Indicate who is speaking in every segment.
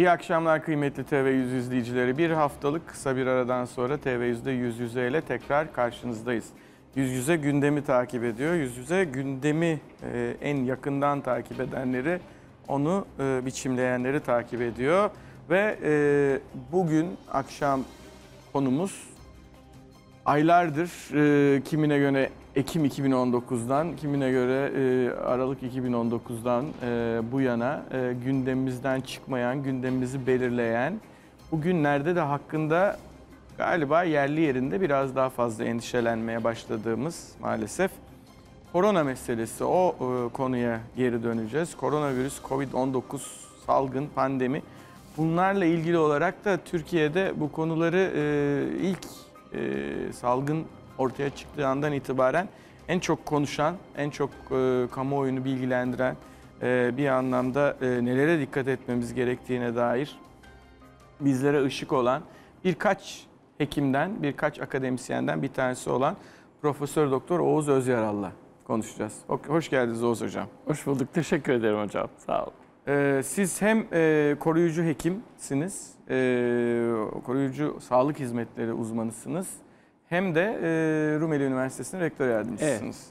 Speaker 1: İyi akşamlar kıymetli TV100 izleyicileri. Bir haftalık kısa bir aradan sonra TV100'de yüz yüze ile tekrar karşınızdayız. Yüz yüze gündemi takip ediyor. Yüz yüze gündemi e, en yakından takip edenleri, onu e, biçimleyenleri takip ediyor. Ve e, bugün akşam konumuz aylardır e, kimine göre Ekim 2019'dan, kimine göre e, Aralık 2019'dan e, bu yana e, gündemimizden çıkmayan, gündemimizi belirleyen, bugünlerde de hakkında galiba yerli yerinde biraz daha fazla endişelenmeye başladığımız maalesef korona meselesi. O e, konuya geri döneceğiz. Koronavirüs, Covid-19, salgın, pandemi bunlarla ilgili olarak da Türkiye'de bu konuları e, ilk e, salgın ortaya çıktığı andan itibaren en çok konuşan, en çok e, kamuoyunu bilgilendiren e, bir anlamda e, nelere dikkat etmemiz gerektiğine dair bizlere ışık olan birkaç hekimden, birkaç akademisyenden bir tanesi olan Profesör Doktor Oğuz Özyaralı'la konuşacağız. Hoş geldiniz Oğuz Hocam. Hoş bulduk. Teşekkür ederim hocam. Sağ olun. E, siz hem e, koruyucu hekimsiniz, e, koruyucu sağlık hizmetleri uzmanısınız hem de e, Rumeli Üniversitesi'nin rektör yardımcısınız.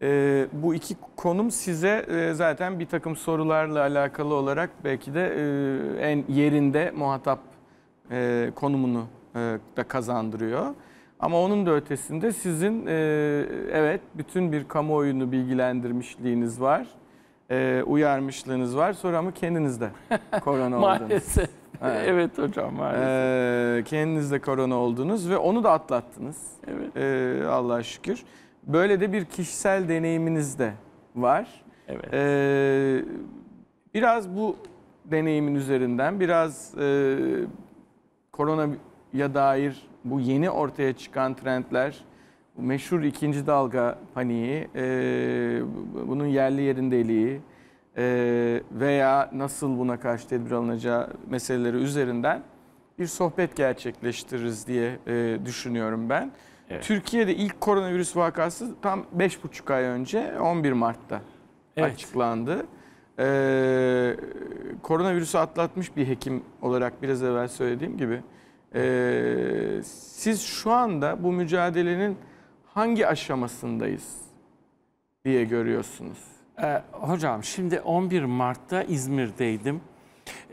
Speaker 1: Evet. E, bu iki konum size e, zaten bir takım sorularla alakalı olarak belki de e, en yerinde muhatap e, konumunu e, da kazandırıyor. Ama onun da ötesinde sizin e, evet bütün bir kamuoyunu bilgilendirmişliğiniz var. E, uyarmışlığınız var. Sonra mı kendiniz de korona oldunuz. Maalesef. evet hocam maalesef. Ee, kendiniz de korona oldunuz ve onu da atlattınız. Evet. Ee, Allah'a şükür. Böyle de bir kişisel deneyiminiz de var. Evet. Ee, biraz bu deneyimin üzerinden biraz e, koronaya dair bu yeni ortaya çıkan trendler, meşhur ikinci dalga paniği, e, bunun yerli yerindeliği, ee, veya nasıl buna karşı tedbir alınacağı meseleleri üzerinden bir sohbet gerçekleştiririz diye e, düşünüyorum ben. Evet. Türkiye'de ilk koronavirüs vakası tam 5,5 ay önce 11 Mart'ta evet. açıklandı. Ee, koronavirüsü atlatmış bir hekim olarak biraz evvel söylediğim gibi e, siz şu anda bu mücadelenin hangi aşamasındayız
Speaker 2: diye görüyorsunuz? Ee, hocam şimdi 11 Mart'ta İzmir'deydim.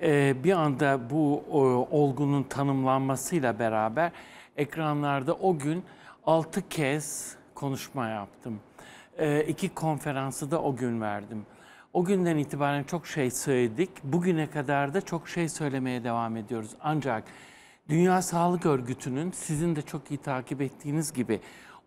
Speaker 2: Ee, bir anda bu o, olgunun tanımlanmasıyla beraber ekranlarda o gün 6 kez konuşma yaptım. Ee, iki konferansı da o gün verdim. O günden itibaren çok şey söyledik. Bugüne kadar da çok şey söylemeye devam ediyoruz. Ancak Dünya Sağlık Örgütü'nün sizin de çok iyi takip ettiğiniz gibi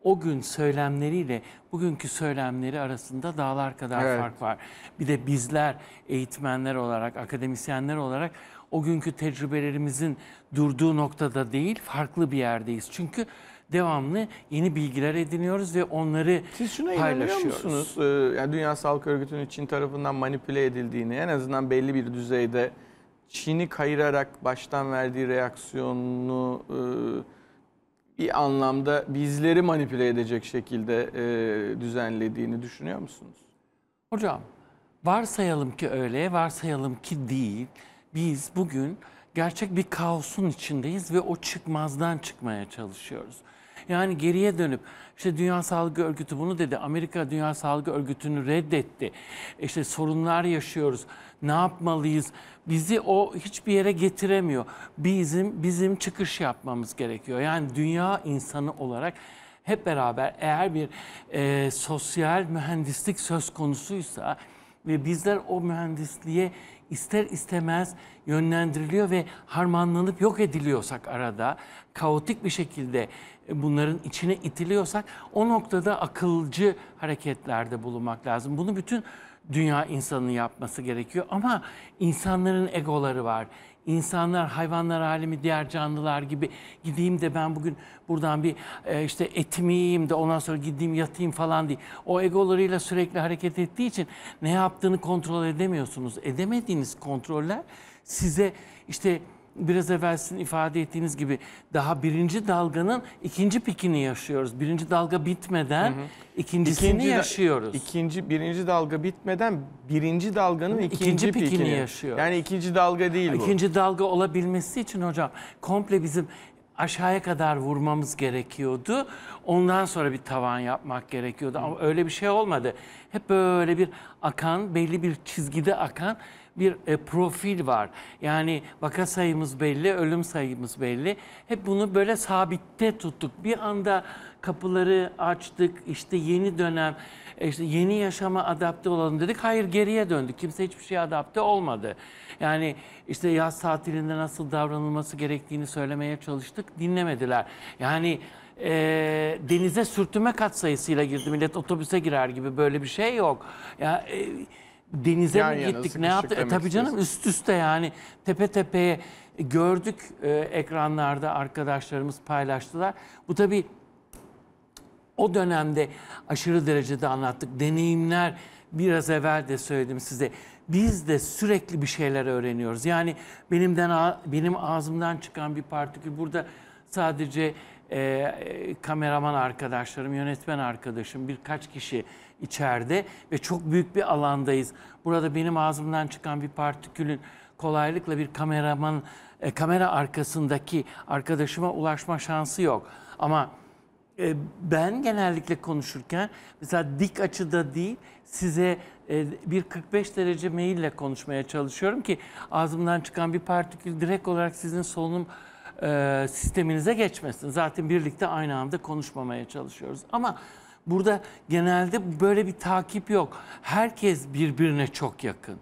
Speaker 2: o gün söylemleriyle bugünkü söylemleri arasında dağlar kadar evet. fark var. Bir de bizler eğitmenler olarak, akademisyenler olarak o günkü tecrübelerimizin durduğu noktada değil, farklı bir yerdeyiz. Çünkü devamlı yeni bilgiler ediniyoruz ve onları paylaşıyoruz. Siz şuna
Speaker 1: paylaşıyoruz. musunuz? Ee, yani Dünya Sağlık Örgütü'nün Çin tarafından manipüle edildiğini, en azından belli bir düzeyde Çin'i kayırarak baştan verdiği reaksiyonu... E, bir anlamda bizleri manipüle edecek şekilde e, düzenlediğini düşünüyor musunuz?
Speaker 2: Hocam, varsayalım ki öyle, varsayalım ki değil. Biz bugün gerçek bir kaosun içindeyiz ve o çıkmazdan çıkmaya çalışıyoruz. Yani geriye dönüp işte Dünya Sağlık Örgütü bunu dedi. Amerika Dünya Sağlık Örgütü'nü reddetti. İşte sorunlar yaşıyoruz. Ne yapmalıyız? Bizi o hiçbir yere getiremiyor. Bizim bizim çıkış yapmamız gerekiyor. Yani dünya insanı olarak hep beraber eğer bir e, sosyal mühendislik söz konusuysa ve bizler o mühendisliğe ister istemez yönlendiriliyor ve harmanlanıp yok ediliyorsak arada kaotik bir şekilde e, bunların içine itiliyorsak o noktada akılcı hareketlerde bulunmak lazım. Bunu bütün dünya insanının yapması gerekiyor ama insanların egoları var. İnsanlar, hayvanlar alemi, diğer canlılar gibi gideyim de ben bugün buradan bir e, işte etimi yiyeyim de ondan sonra gideyim yatayım falan değil. O egolarıyla sürekli hareket ettiği için ne yaptığını kontrol edemiyorsunuz. Edemediğiniz kontroller size işte biraz evvel sizin ifade ettiğiniz gibi daha birinci dalganın ikinci pikini yaşıyoruz. Birinci dalga bitmeden hı hı. ikincisini ikinci yaşıyoruz. İkinci birinci dalga bitmeden birinci dalganın ikinci, ikinci pikini, pikini yaşıyor. Yani ikinci dalga değil ikinci bu. İkinci dalga olabilmesi için hocam komple bizim aşağıya kadar vurmamız gerekiyordu. Ondan sonra bir tavan yapmak gerekiyordu. Hı. Ama öyle bir şey olmadı. Hep böyle bir akan, belli bir çizgide akan bir e, profil var. Yani vaka sayımız belli, ölüm sayımız belli. Hep bunu böyle sabitte tuttuk. Bir anda kapıları açtık, işte yeni dönem, e, işte yeni yaşama adapte olalım dedik. Hayır geriye döndük. Kimse hiçbir şeye adapte olmadı. Yani işte yaz tatilinde nasıl davranılması gerektiğini söylemeye çalıştık. Dinlemediler. Yani e, denize sürtünme kat sayısıyla girdi. Millet otobüse girer gibi böyle bir şey yok. Ya, e, denize Yan mi yana, gittik ne sıkışık yaptık? E, tabii canım üst üste yani tepe tepeye gördük e, ekranlarda arkadaşlarımız paylaştılar. Bu tabii o dönemde aşırı derecede anlattık. Deneyimler biraz evvel de söyledim size. Biz de sürekli bir şeyler öğreniyoruz. Yani benimden benim ağzımdan çıkan bir partikül burada sadece e, e kameraman arkadaşlarım, yönetmen arkadaşım, birkaç kişi içeride ve çok büyük bir alandayız. Burada benim ağzımdan çıkan bir partikülün kolaylıkla bir kameraman e, kamera arkasındaki arkadaşıma ulaşma şansı yok. Ama e, ben genellikle konuşurken mesela dik açıda değil size e, bir 45 derece maille konuşmaya çalışıyorum ki ağzımdan çıkan bir partikül direkt olarak sizin solunum e, sisteminize geçmesin. Zaten birlikte aynı anda konuşmamaya çalışıyoruz. Ama Burada genelde böyle bir takip yok. Herkes birbirine çok yakın.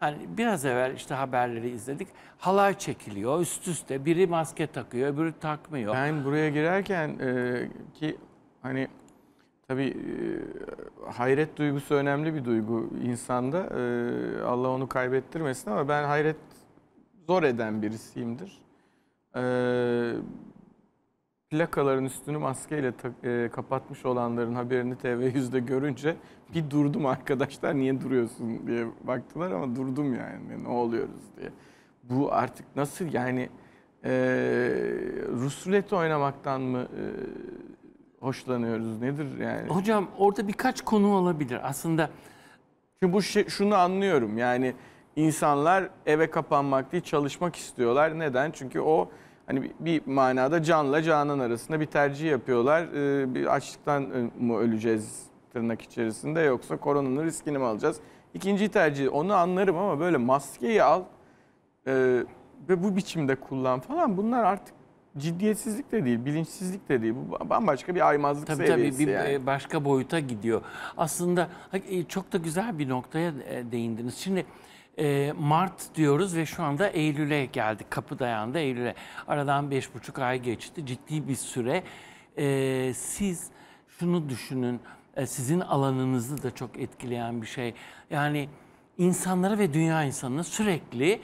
Speaker 2: Hani biraz evvel işte haberleri izledik. Halay çekiliyor üst üste. Biri maske takıyor, öbürü takmıyor.
Speaker 1: Ben buraya girerken e, ki hani tabii e, hayret duygusu önemli bir duygu insanda. E, Allah onu kaybettirmesin ama ben hayret zor eden birisiyimdir. E, plakaların üstünü maskeyle e, kapatmış olanların haberini TV yüzde görünce bir durdum arkadaşlar niye duruyorsun diye baktılar ama durdum yani ne oluyoruz diye. Bu artık nasıl yani e, rusulet oynamaktan mı e, hoşlanıyoruz nedir yani? Hocam orada birkaç konu olabilir aslında. Çünkü bu şey, şunu anlıyorum yani insanlar eve kapanmak değil çalışmak istiyorlar. Neden? Çünkü o hani bir manada canla canan arasında bir tercih yapıyorlar. Ee, bir açlıktan e, mı öleceğiz tırnak içerisinde yoksa koronanın riskini mi alacağız? İkinci tercih onu anlarım ama böyle maskeyi al e, ve bu biçimde kullan falan bunlar artık ciddiyetsizlik de değil, bilinçsizlik de değil. Bu bambaşka bir aymazlık tabii, seviyesi. Tabii tabii e, yani.
Speaker 2: başka boyuta gidiyor. Aslında çok da güzel bir noktaya değindiniz. Şimdi e, Mart diyoruz ve şu anda Eylül'e geldik. Kapı dayandı Eylül'e. Aradan beş buçuk ay geçti. Ciddi bir süre. E, siz şunu düşünün. E, sizin alanınızı da çok etkileyen bir şey. Yani insanlara ve dünya insanına sürekli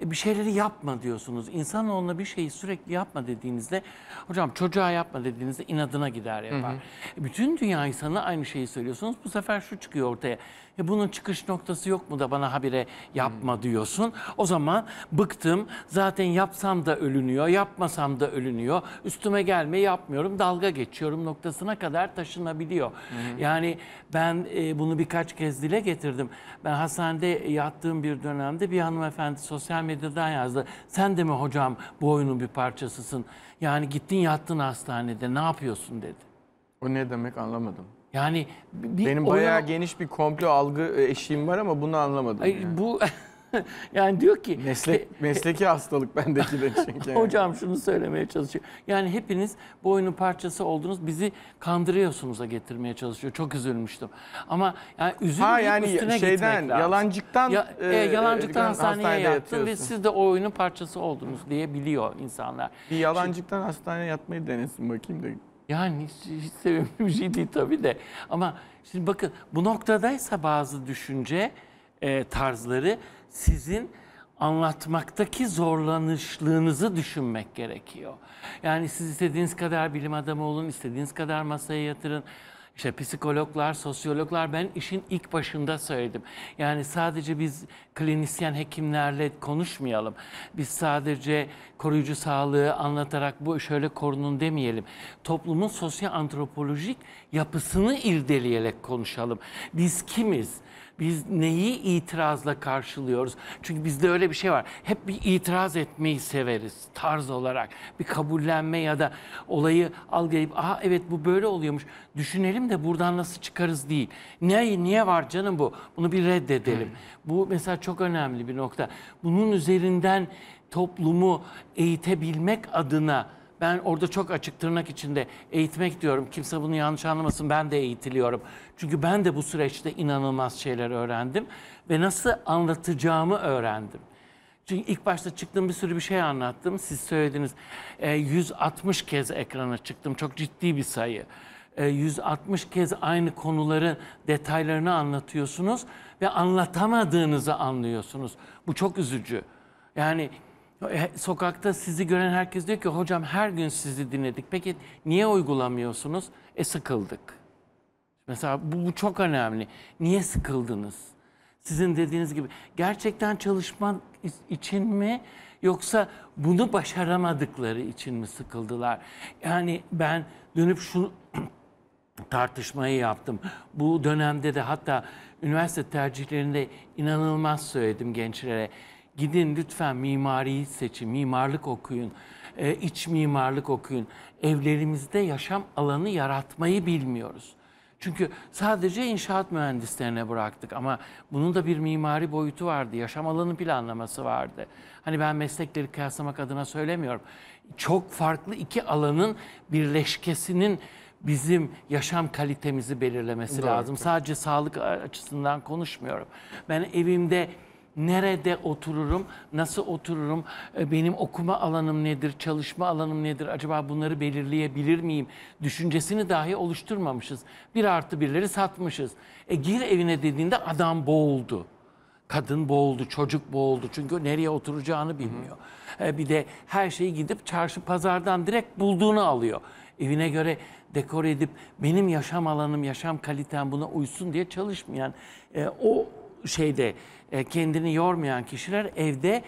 Speaker 2: e, bir şeyleri yapma diyorsunuz. İnsan onunla bir şeyi sürekli yapma dediğinizde, hocam çocuğa yapma dediğinizde inadına gider yapar. Hı hı. E, bütün dünya insanı aynı şeyi söylüyorsunuz. Bu sefer şu çıkıyor ortaya. E bunun çıkış noktası yok mu da bana habire yapma hmm. diyorsun. O zaman bıktım. Zaten yapsam da ölünüyor, yapmasam da ölünüyor. Üstüme gelme yapmıyorum, dalga geçiyorum noktasına kadar taşınabiliyor. Hmm. Yani ben e, bunu birkaç kez dile getirdim. Ben hastanede yattığım bir dönemde bir hanımefendi sosyal medyadan yazdı. Sen de mi hocam bu oyunun bir parçasısın? Yani gittin yattın hastanede ne yapıyorsun dedi. O ne demek anlamadım. Yani bir Benim oyun... bayağı
Speaker 1: geniş bir komplo algı e, eşiğim var ama bunu anlamadım. Ay, yani. Bu yani
Speaker 2: diyor ki meslek mesleki hastalık bendeki de çünkü. Hocam şunu söylemeye çalışıyor. Yani hepiniz bu oyunun parçası oldunuz. Bizi kandırıyorsunuz'a getirmeye çalışıyor. Çok üzülmüştüm. Ama yani üzülmek ha, yani üstüne şeyden, gitmek yalancıktan ya, e, e yalancıktan e, hastaneye yattın ve siz de o oyunun parçası oldunuz diye biliyor insanlar. Bir yalancıktan Şimdi, hastaneye yatmayı denesin bakayım da yani hiç, hiç sevimli bir şey değil tabii de. Ama şimdi bakın bu noktadaysa bazı düşünce e, tarzları sizin anlatmaktaki zorlanışlığınızı düşünmek gerekiyor. Yani siz istediğiniz kadar bilim adamı olun, istediğiniz kadar masaya yatırın işte psikologlar, sosyologlar ben işin ilk başında söyledim. Yani sadece biz klinisyen hekimlerle konuşmayalım. Biz sadece koruyucu sağlığı anlatarak bu şöyle korunun demeyelim. Toplumun sosyal antropolojik yapısını irdeleyerek konuşalım. Biz kimiz? Biz neyi itirazla karşılıyoruz? Çünkü bizde öyle bir şey var. Hep bir itiraz etmeyi severiz tarz olarak. Bir kabullenme ya da olayı algılayıp aha evet bu böyle oluyormuş. Düşünelim de buradan nasıl çıkarız değil. Niye, niye var canım bu? Bunu bir reddedelim. Hmm. Bu mesela çok önemli bir nokta. Bunun üzerinden toplumu eğitebilmek adına ben orada çok açık tırnak içinde eğitmek diyorum. Kimse bunu yanlış anlamasın. Ben de eğitiliyorum. Çünkü ben de bu süreçte inanılmaz şeyler öğrendim ve nasıl anlatacağımı öğrendim. Çünkü ilk başta çıktığım bir sürü bir şey anlattım. Siz söylediniz. 160 e, kez ekrana çıktım. Çok ciddi bir sayı. 160 e, kez aynı konuları detaylarını anlatıyorsunuz ve anlatamadığınızı anlıyorsunuz. Bu çok üzücü. Yani e, sokakta sizi gören herkes diyor ki hocam her gün sizi dinledik. Peki niye uygulamıyorsunuz? E sıkıldık. Mesela bu, bu çok önemli. Niye sıkıldınız? Sizin dediğiniz gibi gerçekten çalışman için mi yoksa bunu başaramadıkları için mi sıkıldılar? Yani ben dönüp şu tartışmayı yaptım. Bu dönemde de hatta üniversite tercihlerinde inanılmaz söyledim gençlere. Gidin lütfen mimariyi seçin, mimarlık okuyun, e, iç mimarlık okuyun. Evlerimizde yaşam alanı yaratmayı bilmiyoruz. Çünkü sadece inşaat mühendislerine bıraktık ama bunun da bir mimari boyutu vardı. Yaşam alanı planlaması vardı. Hani ben meslekleri kıyaslamak adına söylemiyorum. Çok farklı iki alanın birleşkesinin bizim yaşam kalitemizi belirlemesi Doğru. lazım. Sadece sağlık açısından konuşmuyorum. Ben evimde nerede otururum, nasıl otururum, e, benim okuma alanım nedir, çalışma alanım nedir, acaba bunları belirleyebilir miyim düşüncesini dahi oluşturmamışız. Bir artı birleri satmışız. E gir evine dediğinde adam boğuldu. Kadın boğuldu, çocuk boğuldu çünkü nereye oturacağını bilmiyor. E bir de her şeyi gidip çarşı pazardan direkt bulduğunu alıyor. Evine göre dekor edip benim yaşam alanım, yaşam kalitem buna uysun diye çalışmayan e, o şeyde e, kendini yormayan kişiler evde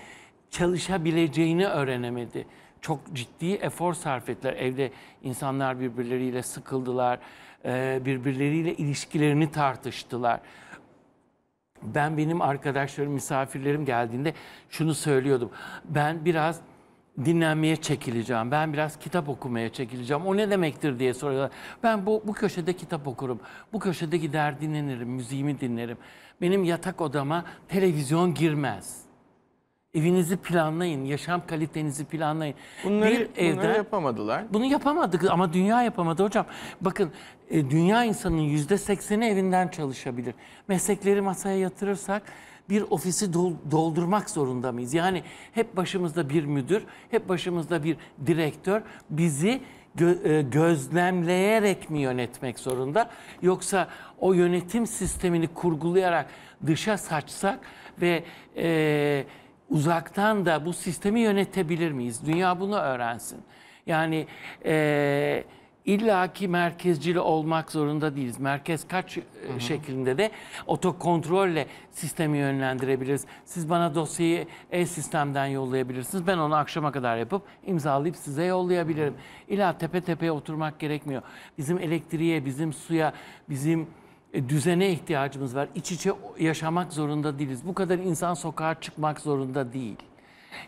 Speaker 2: çalışabileceğini öğrenemedi. Çok ciddi efor sarf ettiler. Evde insanlar birbirleriyle sıkıldılar, e, birbirleriyle ilişkilerini tartıştılar. Ben benim arkadaşlarım, misafirlerim geldiğinde şunu söylüyordum. Ben biraz dinlenmeye çekileceğim. Ben biraz kitap okumaya çekileceğim. O ne demektir diye soruyorlar. Ben bu, bu köşede kitap okurum. Bu köşede gider dinlenirim, müziğimi dinlerim. Benim yatak odama televizyon girmez. Evinizi planlayın, yaşam kalitenizi planlayın. Bunları, bir evde, bunları
Speaker 1: yapamadılar.
Speaker 2: Bunu yapamadık ama dünya yapamadı hocam. Bakın e, dünya insanının yüzde sekseni evinden çalışabilir. Meslekleri masaya yatırırsak bir ofisi doldurmak zorunda mıyız? Yani hep başımızda bir müdür, hep başımızda bir direktör bizi e, gözlemleyerek mi yönetmek zorunda? Yoksa o yönetim sistemini kurgulayarak dışa saçsak ve e, uzaktan da bu sistemi yönetebilir miyiz? Dünya bunu öğrensin. Yani... E, İlla ki merkezcili olmak zorunda değiliz. Merkez kaç e, hı hı. şeklinde de otokontrolle sistemi yönlendirebiliriz. Siz bana dosyayı e-sistemden yollayabilirsiniz. Ben onu akşama kadar yapıp imzalayıp size yollayabilirim. İlla tepe tepeye oturmak gerekmiyor. Bizim elektriğe, bizim suya, bizim e, düzene ihtiyacımız var. İç içe yaşamak zorunda değiliz. Bu kadar insan sokağa çıkmak zorunda değil.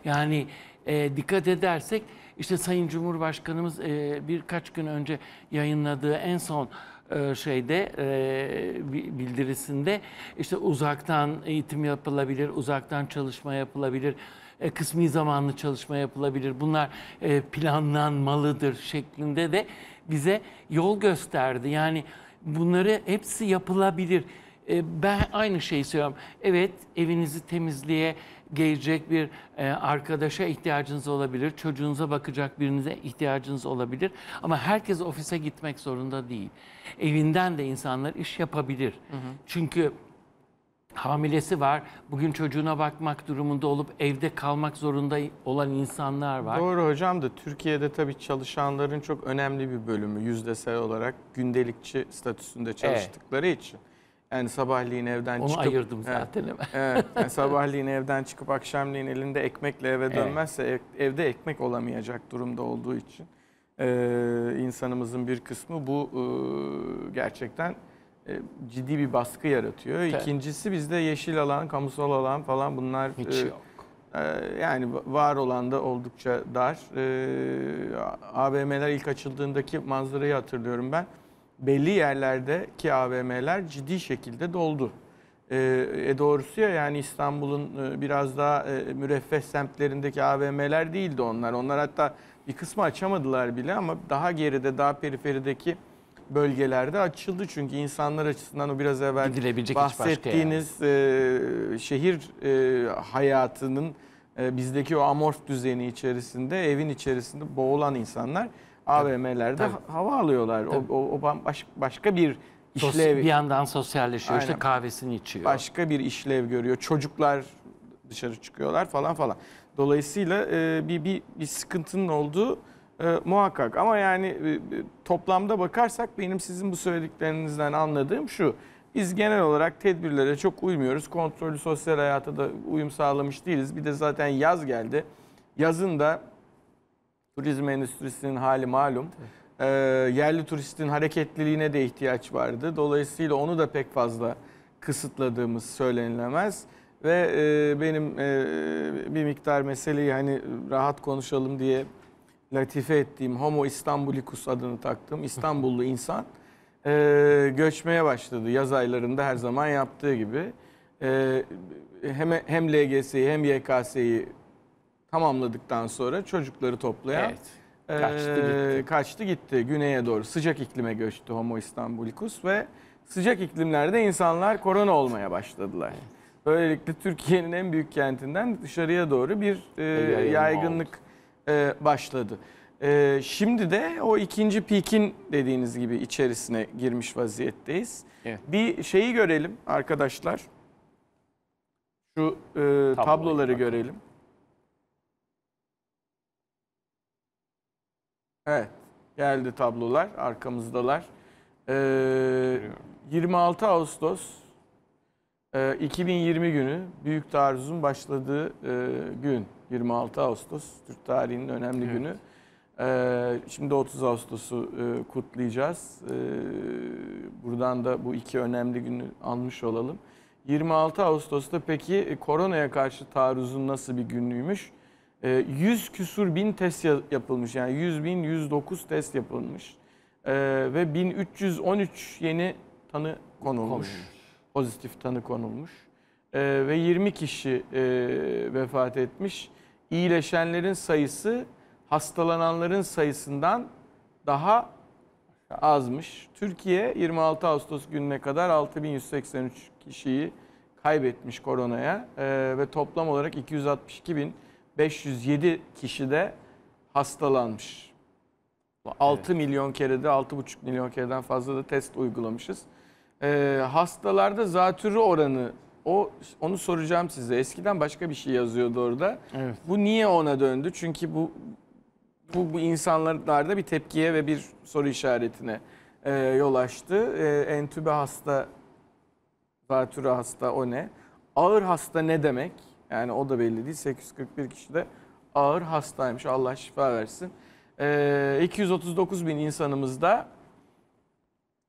Speaker 2: Yani e, dikkat edersek işte Sayın Cumhurbaşkanımız e, birkaç gün önce yayınladığı en son e, şeyde e, bildirisinde işte uzaktan eğitim yapılabilir, uzaktan çalışma yapılabilir, e, kısmi zamanlı çalışma yapılabilir. Bunlar planlanmalıdır şeklinde de bize yol gösterdi. Yani bunları hepsi yapılabilir. Ben aynı şeyi söylüyorum. Evet evinizi temizliğe, gelecek bir e, arkadaşa ihtiyacınız olabilir, çocuğunuza bakacak birinize ihtiyacınız olabilir. Ama herkes ofise gitmek zorunda değil. Evinden de insanlar iş yapabilir. Hı hı. Çünkü hamilesi var. Bugün çocuğuna bakmak durumunda olup evde kalmak zorunda olan insanlar var. Doğru hocam da Türkiye'de tabii çalışanların
Speaker 1: çok önemli bir bölümü yüzdesel olarak gündelikçi statüsünde çalıştıkları evet. için yani sabahleyin evden Onu çıkıp... Onu ayırdım zaten hemen. evet, yani sabahleyin evden çıkıp akşamleyin elinde ekmekle eve dönmezse evet. evde ekmek olamayacak durumda olduğu için e, insanımızın bir kısmı bu e, gerçekten e, ciddi bir baskı yaratıyor. Evet. İkincisi bizde yeşil alan, kamusal alan falan bunlar... Hiç e, yok. E, yani var olan da oldukça dar. E, AVM'ler ilk açıldığındaki manzarayı hatırlıyorum ben belli yerlerdeki AVM'ler ciddi şekilde doldu. Ee, e doğrusu ya yani İstanbul'un e, biraz daha e, müreffeh semtlerindeki AVM'ler değildi onlar. Onlar hatta bir kısmı açamadılar bile ama daha geride, daha periferideki bölgelerde açıldı. Çünkü insanlar açısından o biraz evvel bahsettiğiniz yani. E, şehir hayatının bizdeki o amorf düzeni içerisinde, evin içerisinde boğulan insanlar AVM'lerde ha- hava alıyorlar. O, o, o baş, başka bir Sos- işlev, bir yandan sosyalleşiyor işte kahvesini içiyor. başka bir işlev görüyor. Çocuklar dışarı çıkıyorlar falan falan. Dolayısıyla e, bir, bir bir sıkıntının olduğu e, muhakkak. Ama yani e, e, toplamda bakarsak benim sizin bu söylediklerinizden anladığım şu. Biz genel olarak tedbirlere çok uymuyoruz. Kontrollü sosyal hayata da uyum sağlamış değiliz. Bir de zaten yaz geldi. Yazın da Turizm endüstrisinin hali malum. E, yerli turistin hareketliliğine de ihtiyaç vardı. Dolayısıyla onu da pek fazla kısıtladığımız söylenilemez. Ve e, benim e, bir miktar meseleyi hani rahat konuşalım diye latife ettiğim Homo İstanbulicus adını taktığım İstanbullu insan e, göçmeye başladı. Yaz aylarında her zaman yaptığı gibi. E, hem, hem LGS'yi hem YKS'yi tamamladıktan sonra çocukları toplayan evet. kaçtı, e, gitti. kaçtı gitti güneye doğru. Sıcak iklime göçtü Homo Istanbulicus ve sıcak iklimlerde insanlar korona olmaya başladılar. Böylelikle Türkiye'nin en büyük kentinden dışarıya doğru bir e, yaygınlık e, başladı. E, şimdi de o ikinci pikin dediğiniz gibi içerisine girmiş vaziyetteyiz. Evet. Bir şeyi görelim arkadaşlar. Şu e, tabloları görelim. Evet. Geldi tablolar. Arkamızdalar. Ee, 26 Ağustos e, 2020 günü Büyük Taarruz'un başladığı e, gün. 26 Ağustos Türk tarihinin önemli evet. günü. Ee, şimdi 30 Ağustos'u e, kutlayacağız. Ee, buradan da bu iki önemli günü almış olalım. 26 Ağustos'ta peki e, koronaya karşı taarruzun nasıl bir günüymüş? 100 ee, küsur bin test yapılmış yani 100 bin 109 test yapılmış ee, ve 1313 yeni tanı konulmuş. Pozitif tanı konulmuş. Ee, ve 20 kişi e, vefat etmiş. iyileşenlerin sayısı hastalananların sayısından daha azmış. Türkiye 26 Ağustos gününe kadar 6183 kişiyi kaybetmiş koronaya ve toplam olarak 262 bin 507 kişi de hastalanmış. 6 evet. milyon kere de 6,5 milyon kereden fazla da test uygulamışız. Ee, hastalarda zatürre oranı o onu soracağım size. Eskiden başka bir şey yazıyordu orada. Evet. Bu niye ona döndü? Çünkü bu bu, bu insanlarda bir tepkiye ve bir soru işaretine e, yol açtı. E, entübe hasta, zatürre hasta o ne? Ağır hasta ne demek? Yani o da belli değil. 841 kişi de ağır hastaymış. Allah şifa versin. E, ee, 239 bin insanımız da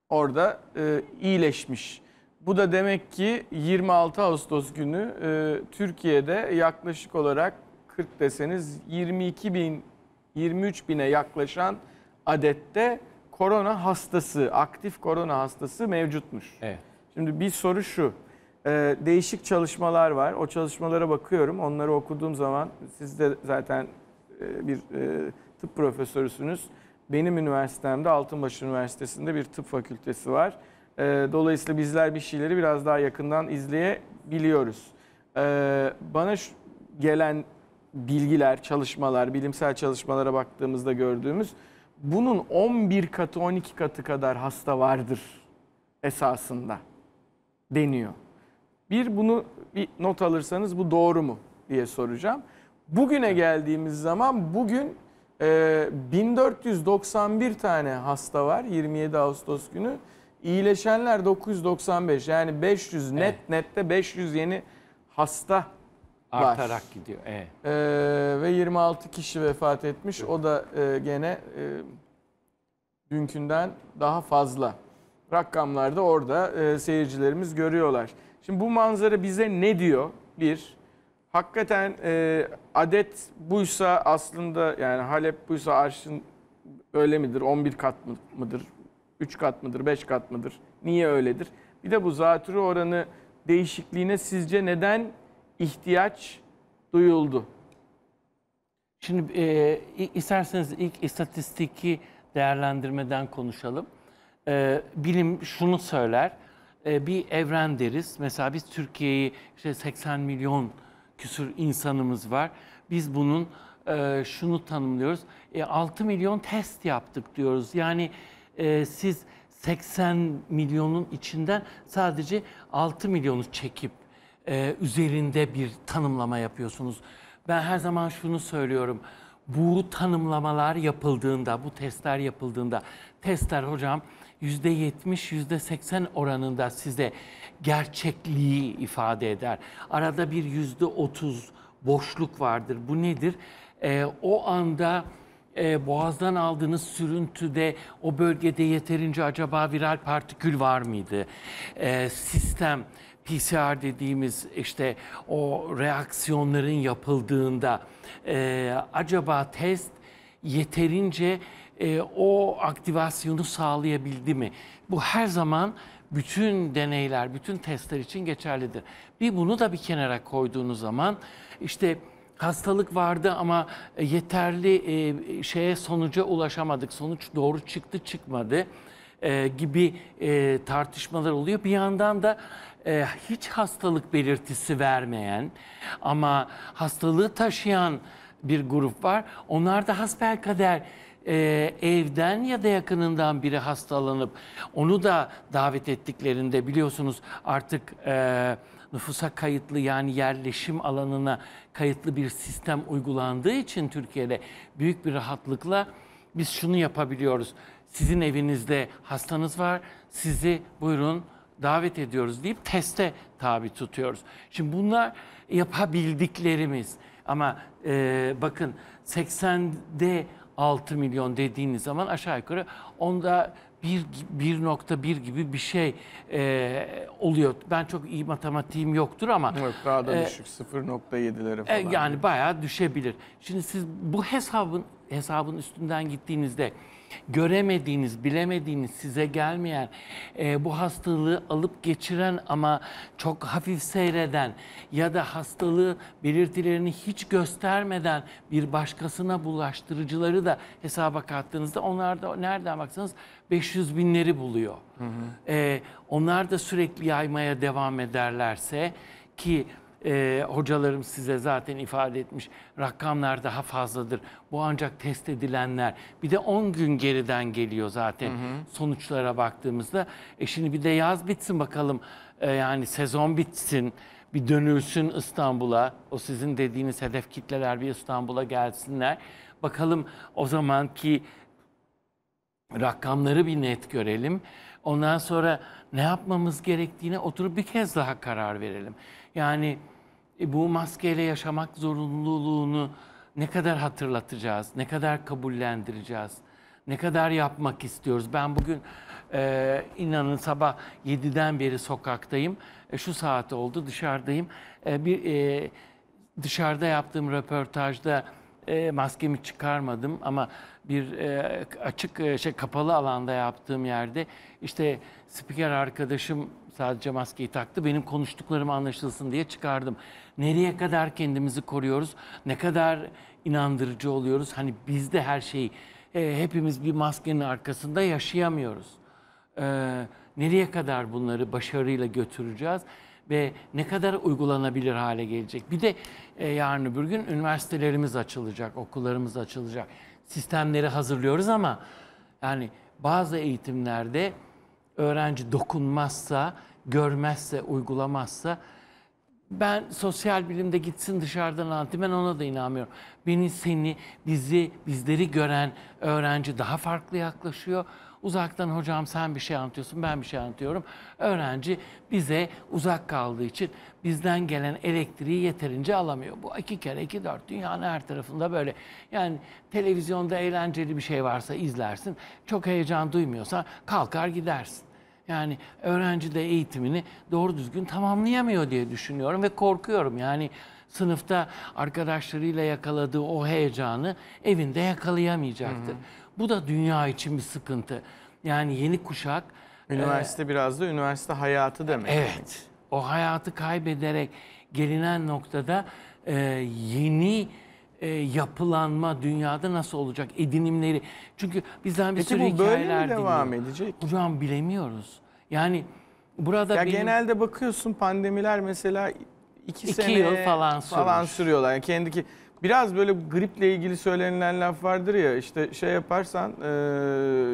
Speaker 1: orada e, iyileşmiş. Bu da demek ki 26 Ağustos günü e, Türkiye'de yaklaşık olarak 40 deseniz 22 bin 23 bine yaklaşan adette korona hastası, aktif korona hastası mevcutmuş. Evet. Şimdi bir soru şu. Ee, değişik çalışmalar var. O çalışmalara bakıyorum. Onları okuduğum zaman siz de zaten e, bir e, tıp profesörüsünüz. Benim üniversitemde Altınbaş Üniversitesi'nde bir tıp fakültesi var. Ee, dolayısıyla bizler bir şeyleri biraz daha yakından izleyebiliyoruz. Ee, bana gelen bilgiler, çalışmalar, bilimsel çalışmalara baktığımızda gördüğümüz bunun 11 katı 12 katı kadar hasta vardır esasında deniyor. Bir bunu bir not alırsanız bu doğru mu diye soracağım. Bugüne geldiğimiz zaman bugün e, 1491 tane hasta var 27 Ağustos günü. İyileşenler 995 yani 500 net evet. nette 500 yeni hasta
Speaker 2: artarak gidiyor. Evet.
Speaker 1: Ee, ve 26 kişi vefat etmiş. O da e, gene e, dünkünden daha fazla. da orada e, seyircilerimiz görüyorlar. Şimdi bu manzara bize ne diyor? Bir, hakikaten e, adet buysa aslında yani Halep buysa arşın öyle midir? 11 kat mıdır? 3 kat mıdır? 5 kat mıdır? Niye öyledir? Bir de bu zatürre oranı değişikliğine sizce neden ihtiyaç duyuldu?
Speaker 2: Şimdi e, isterseniz ilk istatistiki değerlendirmeden konuşalım. E, bilim şunu söyler. Ee, bir evren deriz. Mesela biz Türkiye'yi işte 80 milyon küsür insanımız var. Biz bunun e, şunu tanımlıyoruz. 6 e, milyon test yaptık diyoruz. Yani e, siz 80 milyonun içinden sadece 6 milyonu çekip üzerinde bir tanımlama yapıyorsunuz. Ben her zaman şunu söylüyorum. Bu tanımlamalar yapıldığında, bu testler yapıldığında, testler hocam %70, %80 oranında size gerçekliği ifade eder. Arada bir %30 boşluk vardır. Bu nedir? E, o anda e, boğazdan aldığınız sürüntüde o bölgede yeterince acaba viral partikül var mıydı? E, sistem PCR dediğimiz işte o reaksiyonların yapıldığında e, acaba test yeterince e, o aktivasyonu sağlayabildi mi? Bu her zaman bütün deneyler, bütün testler için geçerlidir. Bir bunu da bir kenara koyduğunuz zaman işte hastalık vardı ama yeterli e, şeye sonuca ulaşamadık. Sonuç doğru çıktı çıkmadı e, gibi e, tartışmalar oluyor. Bir yandan da e, hiç hastalık belirtisi vermeyen ama hastalığı taşıyan bir grup var. Onlar da hasbelkader kader e, evden ya da yakınından biri hastalanıp onu da davet ettiklerinde biliyorsunuz artık e, nüfusa kayıtlı yani yerleşim alanına kayıtlı bir sistem uygulandığı için Türkiye'de büyük bir rahatlıkla biz şunu yapabiliyoruz. Sizin evinizde hastanız var, sizi buyurun davet ediyoruz deyip teste tabi tutuyoruz. Şimdi bunlar yapabildiklerimiz ama e, bakın 80'de 6 milyon dediğiniz zaman aşağı yukarı onda 1.1 gibi bir şey e, oluyor. Ben çok iyi matematiğim yoktur ama. Yok daha da e, düşük
Speaker 1: 0.7'lere e, falan. yani
Speaker 2: bayağı düşebilir. Şimdi siz bu hesabın hesabın üstünden gittiğinizde göremediğiniz, bilemediğiniz, size gelmeyen, e, bu hastalığı alıp geçiren ama çok hafif seyreden ya da hastalığı belirtilerini hiç göstermeden bir başkasına bulaştırıcıları da hesaba kattığınızda onlar da nereden baksanız 500 binleri buluyor. Hı hı. E, onlar da sürekli yaymaya devam ederlerse ki e, hocalarım size zaten ifade etmiş. Rakamlar daha fazladır. Bu ancak test edilenler. Bir de 10 gün geriden geliyor zaten hı hı. sonuçlara baktığımızda. E şimdi bir de yaz bitsin bakalım. E, yani sezon bitsin. Bir dönülsün İstanbul'a. O sizin dediğiniz hedef kitleler bir İstanbul'a gelsinler. Bakalım o zamanki rakamları bir net görelim. Ondan sonra ne yapmamız gerektiğine oturup bir kez daha karar verelim. Yani e, bu maskeyle yaşamak zorunluluğunu ne kadar hatırlatacağız, ne kadar kabullendireceğiz, ne kadar yapmak istiyoruz. Ben bugün e, inanın sabah 7'den beri sokaktayım, e, şu saat oldu dışarıdayım. E, bir e, Dışarıda yaptığım röportajda e, maskemi çıkarmadım ama bir e, açık e, şey kapalı alanda yaptığım yerde işte spiker arkadaşım Sadece maskeyi taktı. Benim konuştuklarım anlaşılsın diye çıkardım. Nereye kadar kendimizi koruyoruz? Ne kadar inandırıcı oluyoruz? Hani biz de her şeyi e, hepimiz bir maskenin arkasında yaşayamıyoruz. E, nereye kadar bunları başarıyla götüreceğiz? Ve ne kadar uygulanabilir hale gelecek? Bir de e, yarın öbür gün üniversitelerimiz açılacak, okullarımız açılacak. Sistemleri hazırlıyoruz ama yani bazı eğitimlerde öğrenci dokunmazsa, görmezse, uygulamazsa ben sosyal bilimde gitsin dışarıdan anlatayım ben ona da inanmıyorum. Beni seni, bizi, bizleri gören öğrenci daha farklı yaklaşıyor. Uzaktan hocam sen bir şey anlatıyorsun, ben bir şey anlatıyorum. Öğrenci bize uzak kaldığı için bizden gelen elektriği yeterince alamıyor. Bu iki kere iki dört dünyanın her tarafında böyle. Yani televizyonda eğlenceli bir şey varsa izlersin, çok heyecan duymuyorsan kalkar gidersin. Yani öğrenci de eğitimini doğru düzgün tamamlayamıyor diye düşünüyorum ve korkuyorum. Yani sınıfta arkadaşlarıyla yakaladığı o heyecanı evinde yakalayamayacaktır. Hı hı. Bu da dünya için bir sıkıntı. Yani yeni kuşak... E, üniversite
Speaker 1: e, biraz da üniversite hayatı demek. Evet.
Speaker 2: O hayatı kaybederek gelinen noktada e, yeni e, yapılanma dünyada nasıl olacak edinimleri. Çünkü bizden bir Peki sürü bu böyle mi devam dinliyor. edecek? Hocam bilemiyoruz. Yani burada Ya benim genelde
Speaker 1: bakıyorsun pandemiler mesela iki, İki sene yıl falan sürmüş. sürüyorlar. Yani kendi ki biraz böyle griple ilgili söylenilen laf vardır ya işte şey yaparsan e,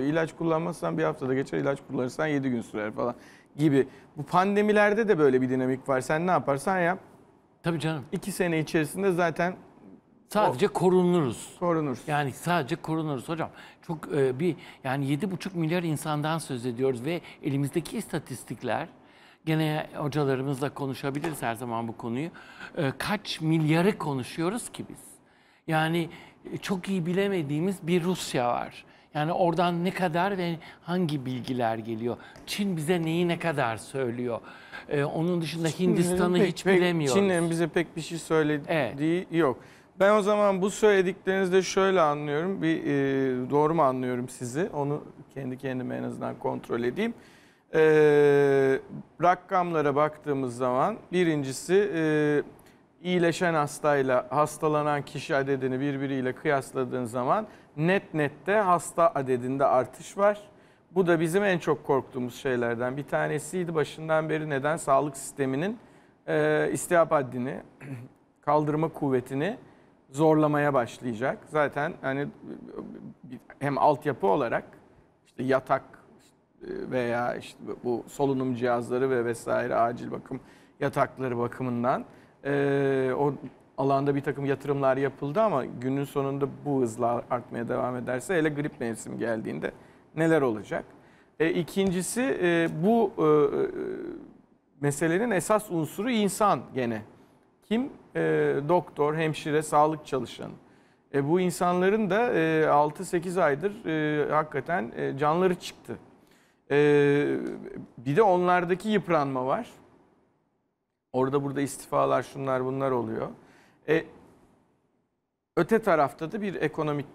Speaker 1: ilaç kullanmazsan bir haftada geçer ilaç kullanırsan yedi gün sürer falan gibi. Bu pandemilerde de böyle bir dinamik var. Sen ne yaparsan yap.
Speaker 2: tabii canım. İki sene içerisinde zaten Sadece korunuruz. Korunuruz. Yani sadece korunuruz hocam. Çok e, bir yani yedi buçuk milyar insandan söz ediyoruz ve elimizdeki istatistikler gene hocalarımızla konuşabiliriz her zaman bu konuyu. E, kaç milyarı konuşuyoruz ki biz? Yani e, çok iyi bilemediğimiz bir Rusya var. Yani oradan ne kadar ve hangi bilgiler geliyor? Çin bize neyi ne kadar söylüyor? Ee, onun dışında Hindistan'ı hiç pek, bilemiyoruz. Çin'in
Speaker 1: bize pek bir şey söylediği Evet. yok. Ben o zaman bu söylediklerinizde şöyle anlıyorum. Bir e, doğru mu anlıyorum sizi? Onu kendi kendime en azından kontrol edeyim. E, rakamlara baktığımız zaman birincisi e, iyileşen hastayla hastalanan kişi adedini birbiriyle kıyasladığın zaman net nette hasta adedinde artış var. Bu da bizim en çok korktuğumuz şeylerden bir tanesiydi. Başından beri neden sağlık sisteminin e, istihap haddini, kaldırma kuvvetini zorlamaya başlayacak. Zaten hani hem altyapı olarak işte yatak veya işte bu solunum cihazları ve vesaire acil bakım yatakları bakımından e, o alanda bir takım yatırımlar yapıldı ama günün sonunda bu hızla artmaya devam ederse hele grip mevsim geldiğinde neler olacak? E, ikincisi e, bu e, meselenin esas unsuru insan gene kim? E, doktor, hemşire, sağlık çalışanı. E, bu insanların da e, 6-8 aydır e, hakikaten e, canları çıktı. E, bir de onlardaki yıpranma var. Orada burada istifalar şunlar bunlar oluyor. E, öte tarafta da bir ekonomik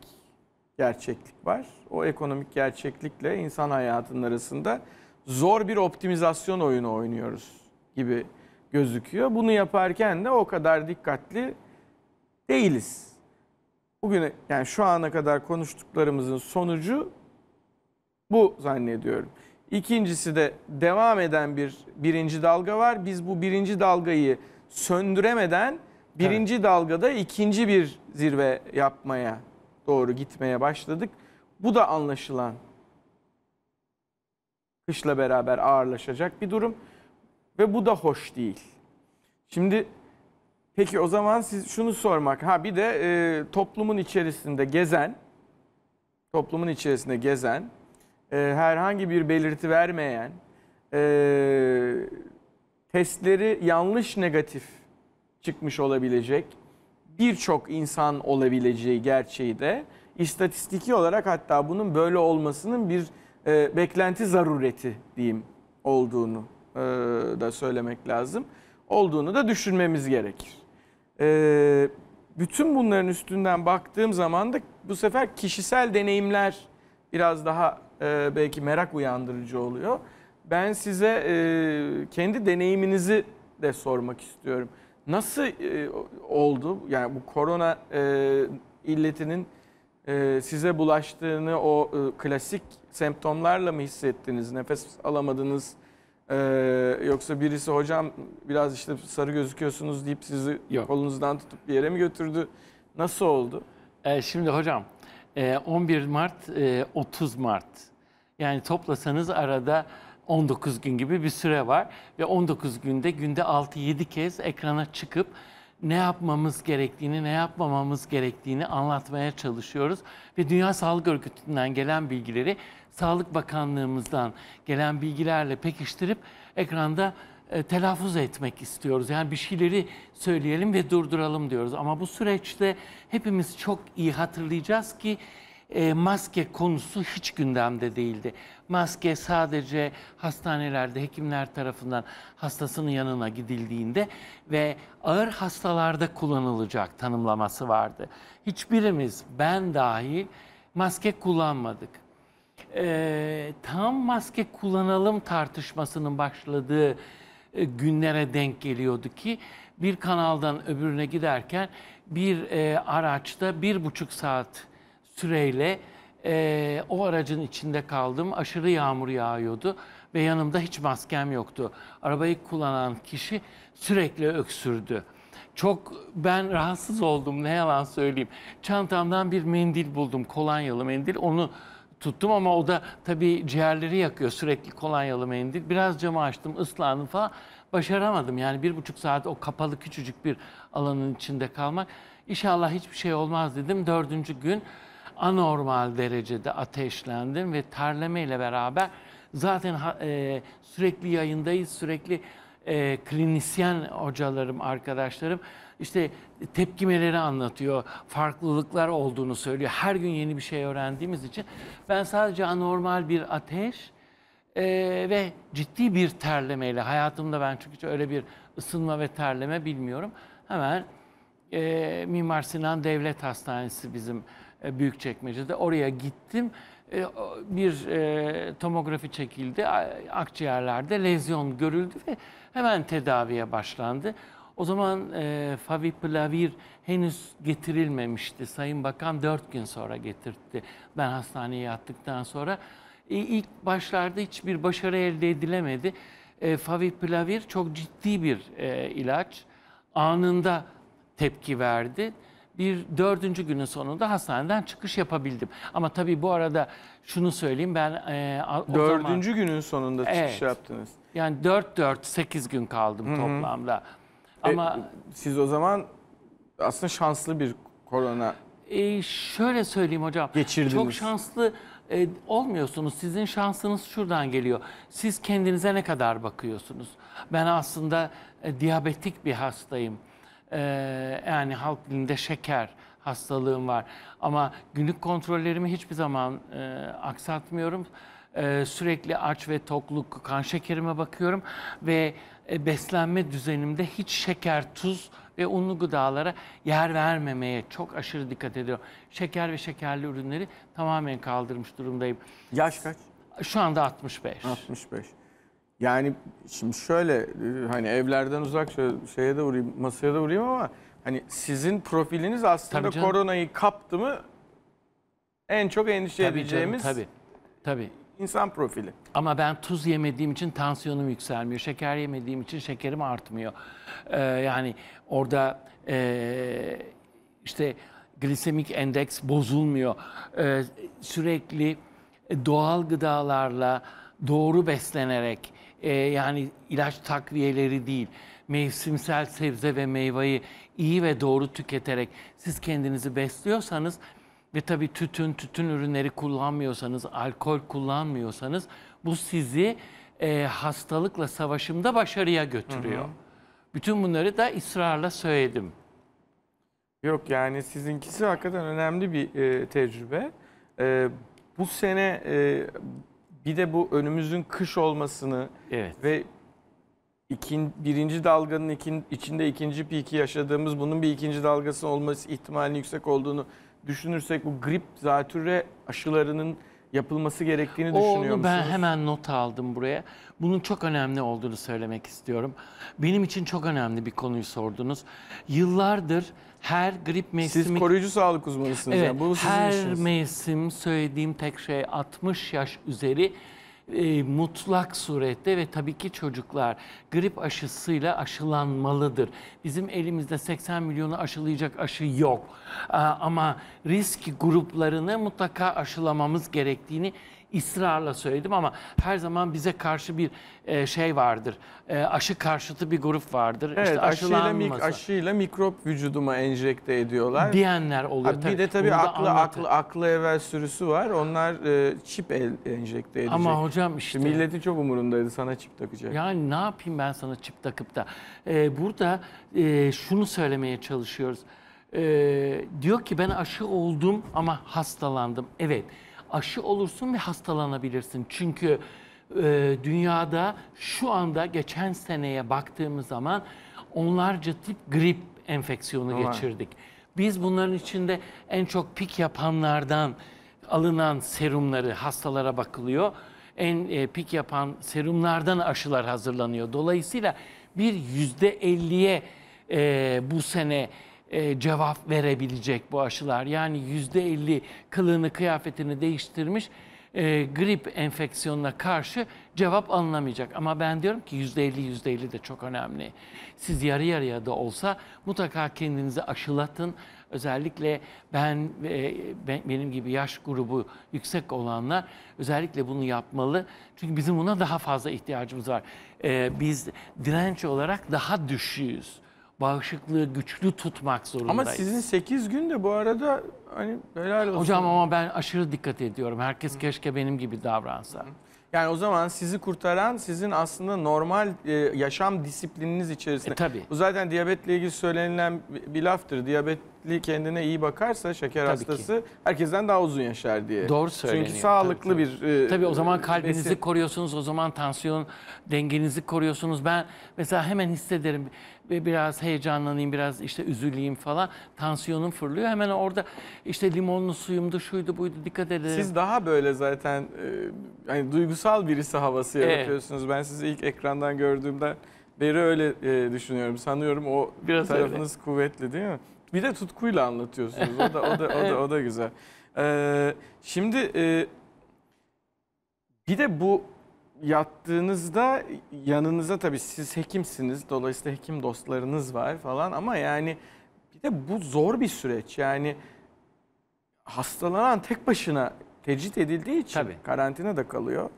Speaker 1: gerçeklik var. O ekonomik gerçeklikle insan hayatının arasında zor bir optimizasyon oyunu oynuyoruz gibi gözüküyor. Bunu yaparken de o kadar dikkatli değiliz. Bugün yani şu ana kadar konuştuklarımızın sonucu bu zannediyorum. İkincisi de devam eden bir birinci dalga var. Biz bu birinci dalgayı söndüremeden birinci evet. dalgada ikinci bir zirve yapmaya doğru gitmeye başladık. Bu da anlaşılan kışla beraber ağırlaşacak bir durum. Ve bu da hoş değil. Şimdi peki o zaman siz şunu sormak. Ha bir de e, toplumun içerisinde gezen, toplumun içerisinde gezen, e, herhangi bir belirti vermeyen, e, testleri yanlış negatif çıkmış olabilecek birçok insan olabileceği gerçeği de istatistiki olarak hatta bunun böyle olmasının bir e, beklenti zarureti diyeyim olduğunu e, da söylemek lazım. Olduğunu da düşünmemiz gerekir. E, bütün bunların üstünden baktığım zaman da bu sefer kişisel deneyimler biraz daha e, belki merak uyandırıcı oluyor. Ben size e, kendi deneyiminizi de sormak istiyorum. Nasıl e, oldu? Yani bu korona e, illetinin e, size bulaştığını o e, klasik semptomlarla mı hissettiniz? Nefes alamadınız, ee, yoksa birisi hocam biraz işte sarı gözüküyorsunuz deyip sizi Yok. kolunuzdan tutup bir yere mi götürdü?
Speaker 2: Nasıl oldu? Ee, şimdi hocam 11 e, Mart, 30 e, Mart. Yani toplasanız arada 19 gün gibi bir süre var. Ve 19 günde günde 6-7 kez ekrana çıkıp ne yapmamız gerektiğini, ne yapmamamız gerektiğini anlatmaya çalışıyoruz. Ve Dünya Sağlık Örgütü'nden gelen bilgileri Sağlık Bakanlığımızdan gelen bilgilerle pekiştirip ekranda e, telaffuz etmek istiyoruz. Yani bir şeyleri söyleyelim ve durduralım diyoruz. Ama bu süreçte hepimiz çok iyi hatırlayacağız ki e, maske konusu hiç gündemde değildi. Maske sadece hastanelerde hekimler tarafından hastasının yanına gidildiğinde ve ağır hastalarda kullanılacak tanımlaması vardı. Hiçbirimiz ben dahi maske kullanmadık e, tam maske kullanalım tartışmasının başladığı e, günlere denk geliyordu ki bir kanaldan öbürüne giderken bir e, araçta bir buçuk saat süreyle e, o aracın içinde kaldım. Aşırı yağmur yağıyordu ve yanımda hiç maskem yoktu. Arabayı kullanan kişi sürekli öksürdü. Çok ben rahatsız oldum ne yalan söyleyeyim. Çantamdan bir mendil buldum kolonyalı mendil onu tuttum ama o da tabii ciğerleri yakıyor sürekli kolonyalı mendil. Biraz camı açtım ıslandım falan. Başaramadım yani bir buçuk saat o kapalı küçücük bir alanın içinde kalmak. İnşallah hiçbir şey olmaz dedim. Dördüncü gün anormal derecede ateşlendim ve terleme ile beraber zaten e, sürekli yayındayız, sürekli e, klinisyen hocalarım, arkadaşlarım işte tepkimeleri anlatıyor, farklılıklar olduğunu söylüyor. Her gün yeni bir şey öğrendiğimiz için ben sadece anormal bir ateş e, ve ciddi bir terlemeyle hayatımda ben çünkü öyle bir ısınma ve terleme bilmiyorum. Hemen e, Mimar Sinan Devlet Hastanesi bizim e, Büyükçekmece'de oraya gittim e, bir e, tomografi çekildi. Akciğerlerde lezyon görüldü ve hemen tedaviye başlandı. O zaman e, faviplavir henüz getirilmemişti. Sayın Bakan dört gün sonra getirtti. Ben hastaneye yattıktan sonra e, ilk başlarda hiçbir başarı elde edilemedi. E, faviplavir çok ciddi bir e, ilaç. Anında tepki verdi bir dördüncü günün sonunda hastaneden çıkış yapabildim. Ama tabii bu arada şunu söyleyeyim ben e, o dördüncü zaman, günün sonunda çıkış evet, yaptınız. Yani dört dört sekiz
Speaker 1: gün kaldım Hı -hı. toplamda. E, Ama e, siz o zaman aslında şanslı bir
Speaker 2: korona e, şöyle söyleyeyim hocam. Geçirdiniz. Çok şanslı e, olmuyorsunuz. Sizin şansınız şuradan geliyor. Siz kendinize ne kadar bakıyorsunuz? Ben aslında e, diyabetik bir hastayım. E, yani halk dilinde şeker hastalığım var. Ama günlük kontrollerimi hiçbir zaman e, aksatmıyorum. E, sürekli aç ve tokluk kan şekerime bakıyorum ve e, beslenme düzenimde hiç şeker, tuz ve unlu gıdalara yer vermemeye çok aşırı dikkat ediyorum. Şeker ve şekerli ürünleri tamamen kaldırmış durumdayım. Yaş kaç? Şu anda 65. 65.
Speaker 1: Yani şimdi şöyle e, hani evlerden uzak şeye de uğrayayım, masaya da uğrayayım ama hani sizin profiliniz aslında koronayı kaptı mı en çok endişe tabii edeceğimiz canım, tabii. Tabii insan profili.
Speaker 2: Ama ben tuz yemediğim için tansiyonum yükselmiyor. Şeker yemediğim için şekerim artmıyor. Ee, yani orada e, işte glisemik endeks bozulmuyor. Ee, sürekli doğal gıdalarla doğru beslenerek e, yani ilaç takviyeleri değil mevsimsel sebze ve meyveyi iyi ve doğru tüketerek siz kendinizi besliyorsanız ve tabii tütün, tütün ürünleri kullanmıyorsanız, alkol kullanmıyorsanız bu sizi e, hastalıkla savaşımda başarıya götürüyor. Hı hı. Bütün bunları da ısrarla söyledim. Yok yani
Speaker 1: sizinkisi hakikaten önemli bir e, tecrübe. E, bu sene e, bir de bu önümüzün kış olmasını evet. ve ikin, birinci dalganın ikin, içinde ikinci piki yaşadığımız bunun bir ikinci dalgası olması ihtimalinin yüksek olduğunu düşünürsek bu grip zatürre aşılarının yapılması
Speaker 2: gerektiğini Onu düşünüyor musunuz? Ben hemen not aldım buraya. Bunun çok önemli olduğunu söylemek istiyorum. Benim için çok önemli bir konuyu sordunuz. Yıllardır her grip mevsimi... Siz koruyucu sağlık
Speaker 1: uzmanısınız. Evet, yani. Bu her işiniz.
Speaker 2: mevsim söylediğim tek şey 60 yaş üzeri e, mutlak surette ve tabii ki çocuklar grip aşısıyla aşılanmalıdır. Bizim elimizde 80 milyonu aşılayacak aşı yok. ama risk gruplarını mutlaka aşılamamız gerektiğini ısrarla söyledim ama her zaman bize karşı bir e, şey vardır. E, aşı karşıtı bir grup vardır. Evet, işte aşıyla, mik
Speaker 1: aşıyla mikrop vücuduma enjekte ediyorlar. Diyenler oluyor. Ha, bir tabii. de tabii aklı, aklı, aklı evvel sürüsü var. Onlar e, çip el, enjekte edecek. Ama hocam işte. Milleti
Speaker 2: çok umurundaydı sana çip takacak. Yani ne yapayım ben sana çip takıp da. E, burada e, şunu söylemeye çalışıyoruz. E, diyor ki ben aşı oldum ama hastalandım. Evet. Evet aşı olursun ve hastalanabilirsin. Çünkü e, dünyada şu anda geçen seneye baktığımız zaman onlarca tip grip enfeksiyonu Olay. geçirdik. Biz bunların içinde en çok pik yapanlardan alınan serumları hastalara bakılıyor. En e, pik yapan serumlardan aşılar hazırlanıyor. Dolayısıyla bir yüzde elliye e, bu sene e, cevap verebilecek bu aşılar. Yani yüzde elli kılığını, kıyafetini değiştirmiş e, grip enfeksiyonuna karşı cevap alınamayacak. Ama ben diyorum ki yüzde elli yüzde elli de çok önemli. Siz yarı yarıya da olsa mutlaka kendinizi aşılatın. Özellikle ben, ben benim gibi yaş grubu yüksek olanlar özellikle bunu yapmalı. Çünkü bizim buna daha fazla ihtiyacımız var. E, biz direnç olarak daha düşüğüz bağışıklığı güçlü tutmak zorundayız. Ama sizin 8 gün de bu arada hani helal olsun. Hocam ama ben aşırı dikkat ediyorum. Herkes Hı. keşke benim gibi davransa. Hı.
Speaker 1: Yani o zaman sizi kurtaran sizin aslında normal e, yaşam disiplininiz içerisinde. E, tabii. Bu zaten diyabetle ilgili söylenilen bir laftır. Diyabet sürekli kendine iyi bakarsa şeker Tabii hastası ki. herkesten daha uzun yaşar diye. Doğru söyleniyor. Çünkü sağlıklı tabii, tabii. bir... E, tabii o zaman e, kalbinizi besin.
Speaker 2: koruyorsunuz, o zaman tansiyon dengenizi koruyorsunuz. Ben mesela hemen hissederim ve biraz heyecanlanayım, biraz işte üzüleyim falan. Tansiyonum fırlıyor. Hemen orada işte limonlu suyumdu, şuydu buydu dikkat edin. Siz
Speaker 1: daha böyle zaten e, hani duygusal birisi havası evet. Ben sizi ilk ekrandan gördüğümde beri öyle e, düşünüyorum. Sanıyorum o biraz tarafınız öyle. kuvvetli değil mi? Bir de tutkuyla anlatıyorsunuz. O da o da o da, o da güzel. Ee, şimdi e, bir de bu yattığınızda yanınıza tabii siz hekimsiniz. Dolayısıyla hekim dostlarınız var falan ama yani bir de bu zor bir süreç. Yani hastalanan tek başına tecrit edildiği için Tabii. karantina da kalıyor.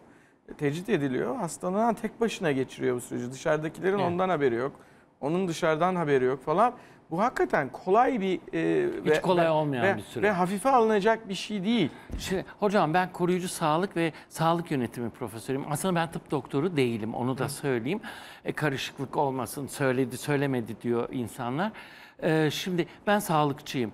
Speaker 1: E, tecrit ediliyor. Hastalanan tek başına geçiriyor bu süreci. Dışarıdakilerin evet. ondan haberi yok. Onun dışarıdan haberi yok falan. Bu hakikaten kolay bir e, hiç ve, kolay olmayan ve, bir süreç ve
Speaker 2: hafife alınacak bir şey değil. Şimdi şey, hocam ben koruyucu sağlık ve sağlık yönetimi profesörüyüm. Aslında ben tıp doktoru değilim. Onu da söyleyeyim. E, karışıklık olmasın. Söyledi, söylemedi diyor insanlar. E, şimdi ben sağlıkçıyım.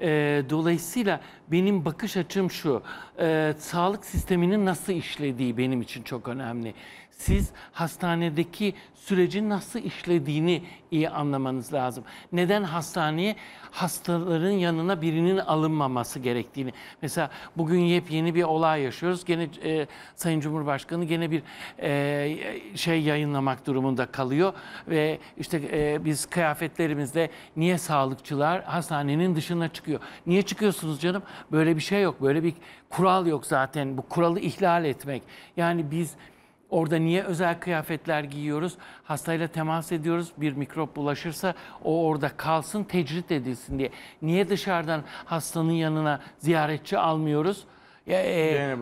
Speaker 2: E, dolayısıyla benim bakış açım şu, e, sağlık sisteminin nasıl işlediği benim için çok önemli siz hastanedeki sürecin nasıl işlediğini iyi anlamanız lazım. Neden hastaneye hastaların yanına birinin alınmaması gerektiğini. Mesela bugün yepyeni bir olay yaşıyoruz. Gene e, Sayın Cumhurbaşkanı gene bir e, şey yayınlamak durumunda kalıyor ve işte e, biz kıyafetlerimizde niye sağlıkçılar hastanenin dışına çıkıyor? Niye çıkıyorsunuz canım? Böyle bir şey yok. Böyle bir kural yok zaten. Bu kuralı ihlal etmek. Yani biz Orada niye özel kıyafetler giyiyoruz? Hastayla temas ediyoruz. Bir mikrop bulaşırsa o orada kalsın, tecrit edilsin diye. Niye dışarıdan hastanın yanına ziyaretçi almıyoruz? e, e,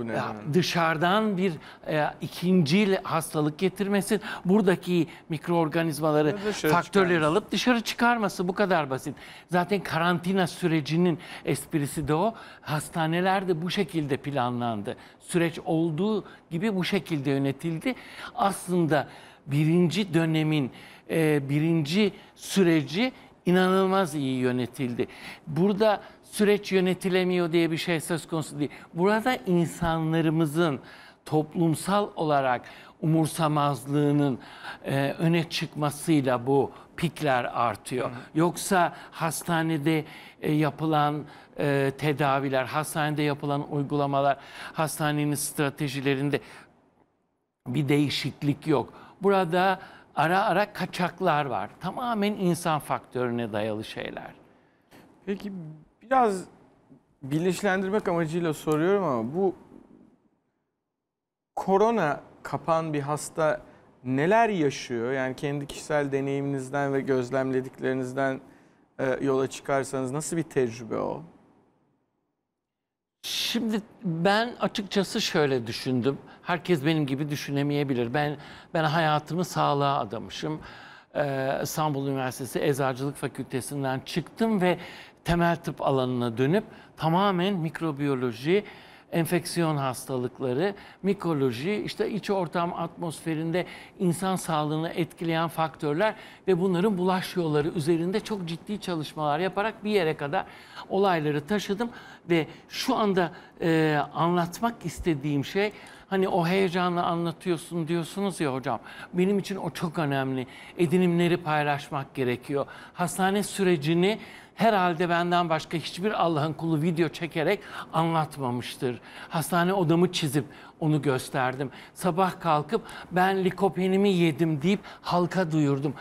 Speaker 2: dışarıdan bir e, ikinci hastalık getirmesin. Buradaki mikroorganizmaları, faktörleri çıkarmış. alıp dışarı çıkarması bu kadar basit. Zaten karantina sürecinin esprisi de o. Hastaneler de bu şekilde planlandı. Süreç olduğu gibi bu şekilde yönetildi. Aslında birinci dönemin e, birinci süreci inanılmaz iyi yönetildi. Burada süreç yönetilemiyor diye bir şey söz konusu değil. Burada insanlarımızın toplumsal olarak umursamazlığının e, öne çıkmasıyla bu pikler artıyor. Hı. Yoksa hastanede e, yapılan e, tedaviler, hastanede yapılan uygulamalar, hastanenin stratejilerinde bir değişiklik yok. Burada ara ara kaçaklar var. Tamamen insan faktörüne dayalı şeyler. Peki
Speaker 1: Biraz bilinçlendirmek amacıyla soruyorum ama bu korona kapan bir hasta neler yaşıyor? Yani kendi kişisel deneyiminizden ve gözlemlediklerinizden e, yola çıkarsanız nasıl bir tecrübe
Speaker 2: o? Şimdi ben açıkçası şöyle düşündüm. Herkes benim gibi düşünemeyebilir. Ben ben hayatımı sağlığa adamışım. Ee, İstanbul Üniversitesi Eczacılık Fakültesinden çıktım ve temel tıp alanına dönüp tamamen mikrobiyoloji, enfeksiyon hastalıkları, mikoloji, işte iç ortam atmosferinde insan sağlığını etkileyen faktörler ve bunların bulaş yolları üzerinde çok ciddi çalışmalar yaparak bir yere kadar olayları taşıdım ve şu anda e, anlatmak istediğim şey hani o heyecanla anlatıyorsun diyorsunuz ya hocam. Benim için o çok önemli. Edinimleri paylaşmak gerekiyor. Hastane sürecini herhalde benden başka hiçbir Allah'ın kulu video çekerek anlatmamıştır. Hastane odamı çizip onu gösterdim. Sabah kalkıp ben likopenimi yedim deyip halka duyurdum.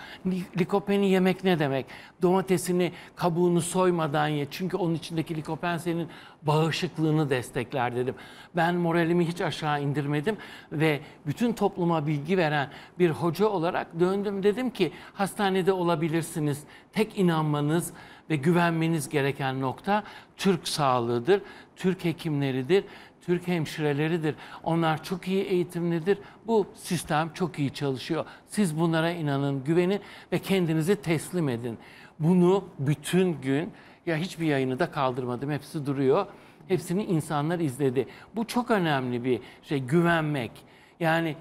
Speaker 2: Likopeni yemek ne demek? Domatesini kabuğunu soymadan ye. Çünkü onun içindeki likopen senin bağışıklığını destekler dedim. Ben moralimi hiç aşağı indirmedim ve bütün topluma bilgi veren bir hoca olarak döndüm dedim ki hastanede olabilirsiniz. Tek inanmanız ve güvenmeniz gereken nokta Türk sağlığıdır, Türk hekimleridir, Türk hemşireleridir. Onlar çok iyi eğitimlidir. Bu sistem çok iyi çalışıyor. Siz bunlara inanın, güvenin ve kendinizi teslim edin. Bunu bütün gün ya hiçbir yayını da kaldırmadım. Hepsi duruyor. Hepsini insanlar izledi. Bu çok önemli bir şey güvenmek. Yani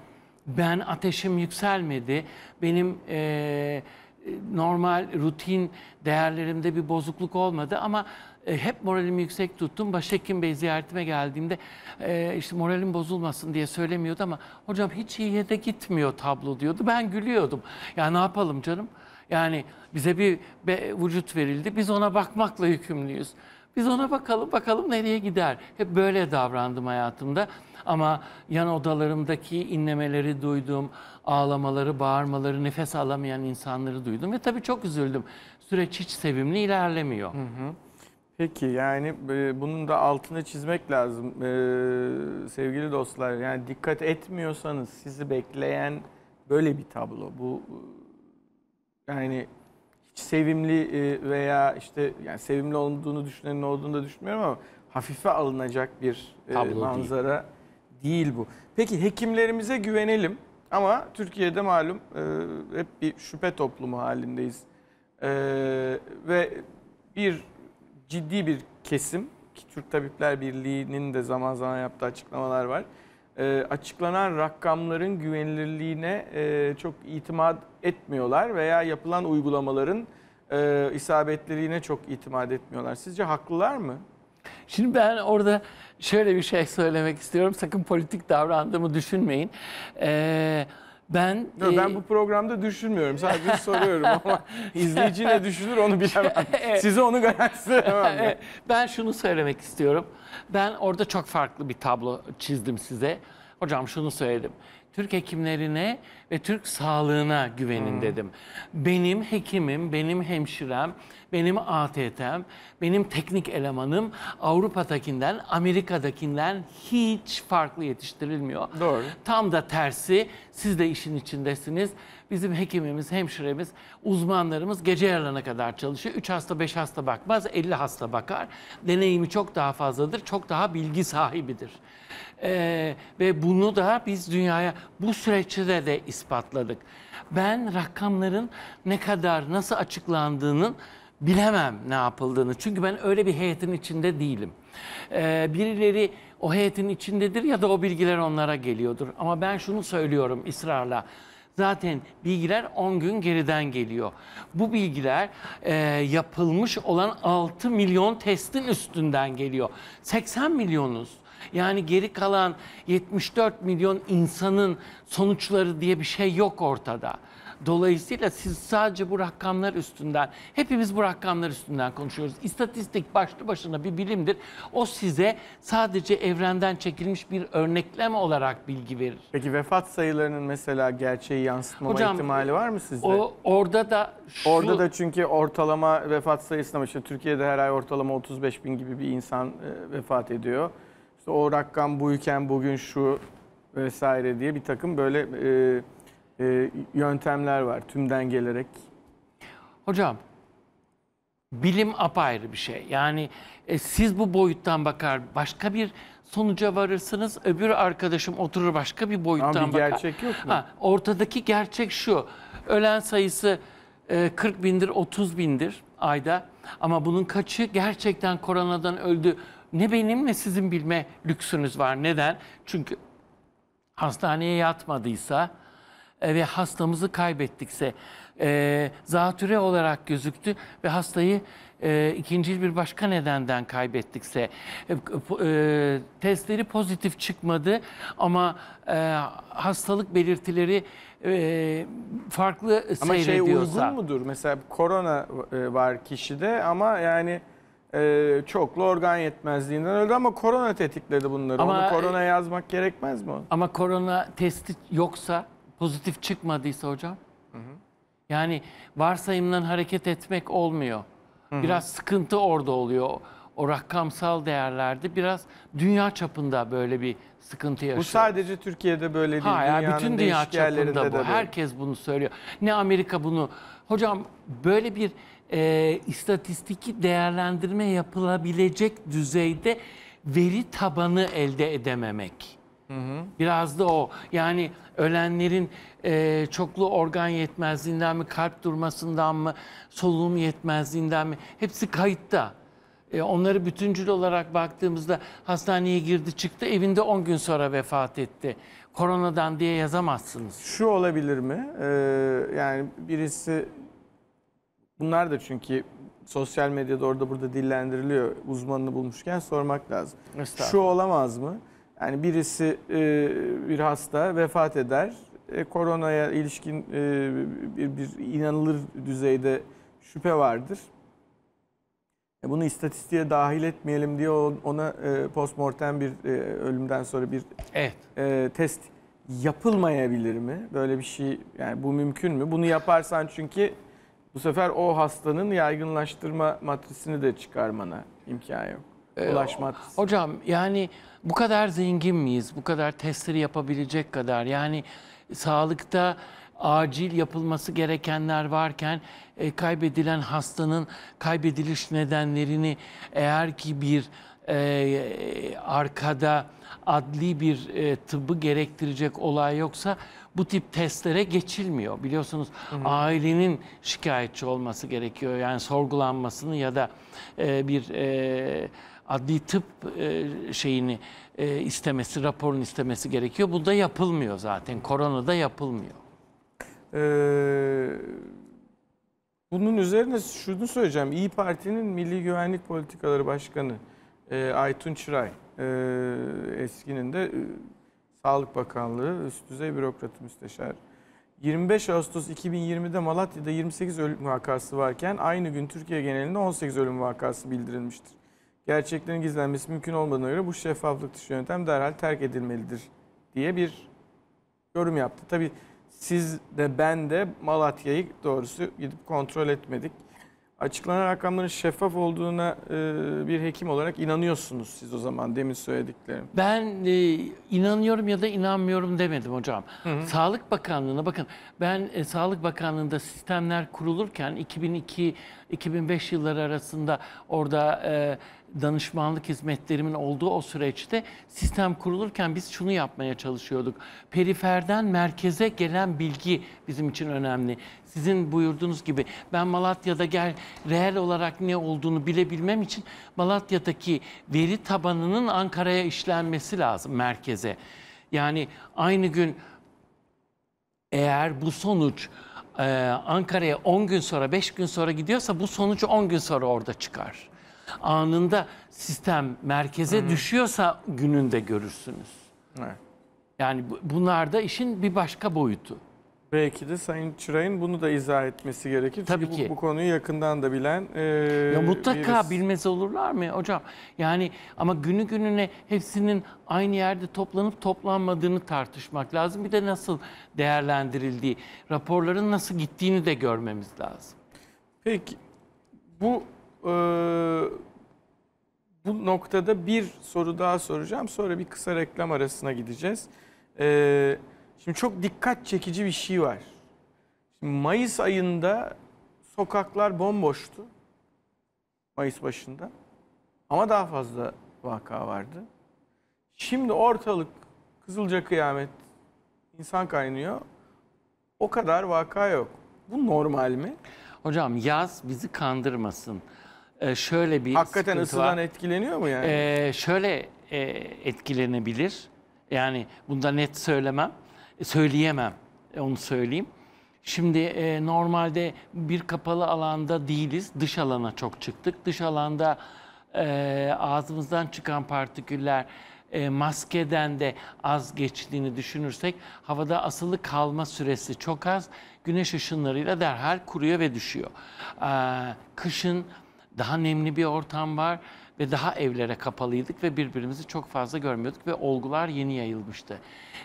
Speaker 2: ben ateşim yükselmedi. Benim ee, e, normal rutin değerlerimde bir bozukluk olmadı ama e, hep moralimi yüksek tuttum. Başhekim Bey ziyaretime geldiğimde e, işte moralim bozulmasın diye söylemiyordu ama hocam hiç iyiye de gitmiyor tablo diyordu. Ben gülüyordum. Ya ne yapalım canım? Yani bize bir vücut verildi. Biz ona bakmakla yükümlüyüz. Biz ona bakalım bakalım nereye gider. Hep böyle davrandım hayatımda. Ama yan odalarımdaki inlemeleri duydum, ağlamaları, bağırmaları, nefes alamayan insanları duydum ve tabii çok üzüldüm. Süreç hiç sevimli ilerlemiyor. Hı hı.
Speaker 1: Peki yani e, bunun da altını çizmek lazım ee, sevgili dostlar. Yani dikkat etmiyorsanız sizi bekleyen böyle bir tablo. Bu yani sevimli e, veya işte yani sevimli olduğunu düşünenin olduğunu da düşünmüyorum ama hafife alınacak bir e, Tablo manzara değil. değil bu. Peki hekimlerimize güvenelim ama Türkiye'de malum e, hep bir şüphe toplumu halindeyiz. Ve bir ciddi bir kesim ki Türk Tabipler Birliği'nin de zaman zaman yaptığı açıklamalar var. açıklanan rakamların güvenilirliğine çok itimat etmiyorlar veya yapılan uygulamaların e, isabetliliğine çok itimat etmiyorlar. Sizce haklılar
Speaker 2: mı? Şimdi ben orada şöyle bir şey söylemek istiyorum. Sakın politik davrandığımı düşünmeyin. Ee, ben Yok, ben e... bu
Speaker 1: programda düşünmüyorum. Sadece soruyorum ama izleyici ne düşünür
Speaker 2: onu bilemem. Size onu garantisi veremem. ben şunu söylemek istiyorum. Ben orada çok farklı bir tablo çizdim size. Hocam şunu söyledim. Türk hekimlerine ve Türk sağlığına güvenin hmm. dedim. Benim hekimim, benim hemşirem, benim ATT'm, benim teknik elemanım Avrupa'dakinden, Amerika'dakinden hiç farklı yetiştirilmiyor. Doğru. Tam da tersi siz de işin içindesiniz. Bizim hekimimiz, hemşiremiz, uzmanlarımız gece yarına kadar çalışıyor. 3 hasta, 5 hasta bakmaz, 50 hasta bakar. Deneyimi çok daha fazladır, çok daha bilgi sahibidir. Ee, ve bunu da biz dünyaya bu süreçte de, de ispatladık. Ben rakamların ne kadar, nasıl açıklandığının bilemem ne yapıldığını. Çünkü ben öyle bir heyetin içinde değilim. Ee, birileri o heyetin içindedir ya da o bilgiler onlara geliyordur. Ama ben şunu söylüyorum ısrarla zaten bilgiler 10 gün geriden geliyor. Bu bilgiler e, yapılmış olan 6 milyon testin üstünden geliyor. 80 milyonuz. Yani geri kalan 74 milyon insanın sonuçları diye bir şey yok ortada. Dolayısıyla siz sadece bu rakamlar üstünden, hepimiz bu rakamlar üstünden konuşuyoruz. İstatistik başlı başına bir bilimdir. O size sadece evrenden çekilmiş bir örneklem olarak bilgi verir.
Speaker 1: Peki vefat sayılarının mesela gerçeği yansıtmama
Speaker 2: Hocam, ihtimali var mı sizde? O,
Speaker 1: orada da şu... Orada da çünkü ortalama vefat sayısına başlıyor. Türkiye'de her ay ortalama 35 bin gibi bir insan e, vefat ediyor. İşte o rakam buyken bugün şu vesaire diye bir takım böyle... E, e, yöntemler var tümden gelerek.
Speaker 2: Hocam bilim apayrı bir şey. Yani e, siz bu boyuttan bakar başka bir sonuca varırsınız. Öbür arkadaşım oturur başka bir boyuttan Ama bir bakar. gerçek yok mu? Ha, ortadaki gerçek şu. Ölen sayısı e, 40 bindir 30 bindir ayda. Ama bunun kaçı gerçekten koronadan öldü. Ne benim ne sizin bilme lüksünüz var. Neden? Çünkü hastaneye yatmadıysa e, ve hastamızı kaybettikse e, zatüre olarak gözüktü ve hastayı e, ikincil bir başka nedenden kaybettikse e, e, testleri pozitif çıkmadı ama e, hastalık belirtileri e, farklı ama şey seyrediyorsa. Ama şey uygun
Speaker 1: mudur? Mesela korona e, var kişide ama yani e, çoklu organ yetmezliğinden öldü ama korona tetikledi bunları. Ama, Onu korona yazmak gerekmez mi?
Speaker 2: Ama korona testi yoksa pozitif çıkmadıysa hocam? Hı hı. Yani varsayımdan hareket etmek olmuyor. Hı hı. Biraz sıkıntı orada oluyor. O rakamsal değerlerde biraz dünya çapında böyle bir sıkıntı yaşıyor. Bu
Speaker 1: sadece Türkiye'de böyle değil. Ha ya bütün dünya çapında bu. De Herkes
Speaker 2: bunu söylüyor. Ne Amerika bunu. Hocam böyle bir e, istatistiki değerlendirme yapılabilecek düzeyde veri tabanı elde edememek. Hı hı. Biraz da o. Yani ölenlerin e, çoklu organ yetmezliğinden mi, kalp durmasından mı, solunum yetmezliğinden mi hepsi kayıtta. E, onları bütüncül olarak baktığımızda hastaneye girdi çıktı evinde 10 gün sonra vefat etti. Koronadan diye yazamazsınız.
Speaker 1: Şu olabilir mi? Ee, yani birisi bunlar da çünkü sosyal medyada orada burada dillendiriliyor uzmanını bulmuşken sormak lazım. Şu olamaz mı? Yani birisi e, bir hasta vefat eder. E, koronaya ilişkin e, bir, bir inanılır düzeyde şüphe vardır. E, bunu istatistiğe dahil etmeyelim diye ona e, postmortem bir e, ölümden sonra bir evet. e, test yapılmayabilir mi? Böyle bir şey yani bu mümkün mü? Bunu yaparsan çünkü bu sefer o hastanın yaygınlaştırma matrisini de çıkarmana imkan yok
Speaker 2: ulaşmak. Hocam yani bu kadar zengin miyiz? Bu kadar testleri yapabilecek kadar yani sağlıkta acil yapılması gerekenler varken e, kaybedilen hastanın kaybediliş nedenlerini eğer ki bir e, arkada adli bir e, tıbbı gerektirecek olay yoksa bu tip testlere geçilmiyor. Biliyorsunuz hı hı. ailenin şikayetçi olması gerekiyor. Yani sorgulanmasını ya da e, bir... E, adli tıp e, şeyini e, istemesi, raporunu istemesi gerekiyor. Bu da yapılmıyor zaten. Korona da yapılmıyor. Ee,
Speaker 1: bunun üzerine şunu söyleyeceğim. İyi Parti'nin Milli Güvenlik Politikaları Başkanı e, Aytun Çıray e, eskinin de e, Sağlık Bakanlığı üst düzey bürokratı müsteşar. 25 Ağustos 2020'de Malatya'da 28 ölüm vakası varken aynı gün Türkiye genelinde 18 ölüm vakası bildirilmiştir gerçeklerin gizlenmesi mümkün olmadığına göre bu şeffaflık dışı yöntem derhal terk edilmelidir diye bir yorum yaptı. Tabi siz de ben de Malatya'yı doğrusu gidip kontrol etmedik. Açıklanan rakamların şeffaf olduğuna e, bir hekim olarak inanıyorsunuz siz o zaman demin söylediklerim.
Speaker 2: Ben e, inanıyorum ya da inanmıyorum demedim hocam. Hı hı. Sağlık Bakanlığı'na bakın ben e, Sağlık Bakanlığı'nda sistemler kurulurken 2002-2005 yılları arasında orada danışmanlık hizmetlerimin olduğu o süreçte sistem kurulurken biz şunu yapmaya çalışıyorduk. Periferden merkeze gelen bilgi bizim için önemli. Sizin buyurduğunuz gibi ben Malatya'da gel reel olarak ne olduğunu bilebilmem için Malatya'daki veri tabanının Ankara'ya işlenmesi lazım merkeze. Yani aynı gün eğer bu sonuç e, Ankara'ya 10 gün sonra 5 gün sonra gidiyorsa bu sonuç 10 gün sonra orada çıkar anında sistem merkeze hmm. düşüyorsa gününde görürsünüz. Evet. Yani bunlar da işin bir başka boyutu. Belki de Sayın Çıray'ın bunu da izah etmesi
Speaker 1: gerekir. Tabii Çünkü ki. Bu, bu konuyu yakından da bilen e, ya Mutlaka biriz.
Speaker 2: bilmez olurlar mı hocam? Yani ama günü gününe hepsinin aynı yerde toplanıp toplanmadığını tartışmak lazım. Bir de nasıl değerlendirildiği, raporların nasıl gittiğini de görmemiz lazım.
Speaker 1: Peki bu ee, bu noktada bir soru daha soracağım. Sonra bir kısa reklam arasına gideceğiz. Ee, şimdi çok dikkat çekici bir şey var. Mayıs ayında sokaklar bomboştu. Mayıs başında. Ama daha fazla vaka vardı. Şimdi ortalık kızılca kıyamet insan kaynıyor. O kadar vaka yok. Bu normal
Speaker 2: mi? Hocam yaz bizi kandırmasın. Ee, şöyle bir Hakikaten ısıdan var. etkileniyor mu yani? E, şöyle e, etkilenebilir. Yani bunda net söylemem, e, söyleyemem. E, onu söyleyeyim. Şimdi e, normalde bir kapalı alanda değiliz. Dış alana çok çıktık. Dış alanda e, ağzımızdan çıkan partiküller e, maskeden de az geçtiğini düşünürsek havada asılı kalma süresi çok az. Güneş ışınlarıyla derhal kuruyor ve düşüyor. E, kışın daha nemli bir ortam var ve daha evlere kapalıydık ve birbirimizi çok fazla görmüyorduk ve olgular yeni yayılmıştı.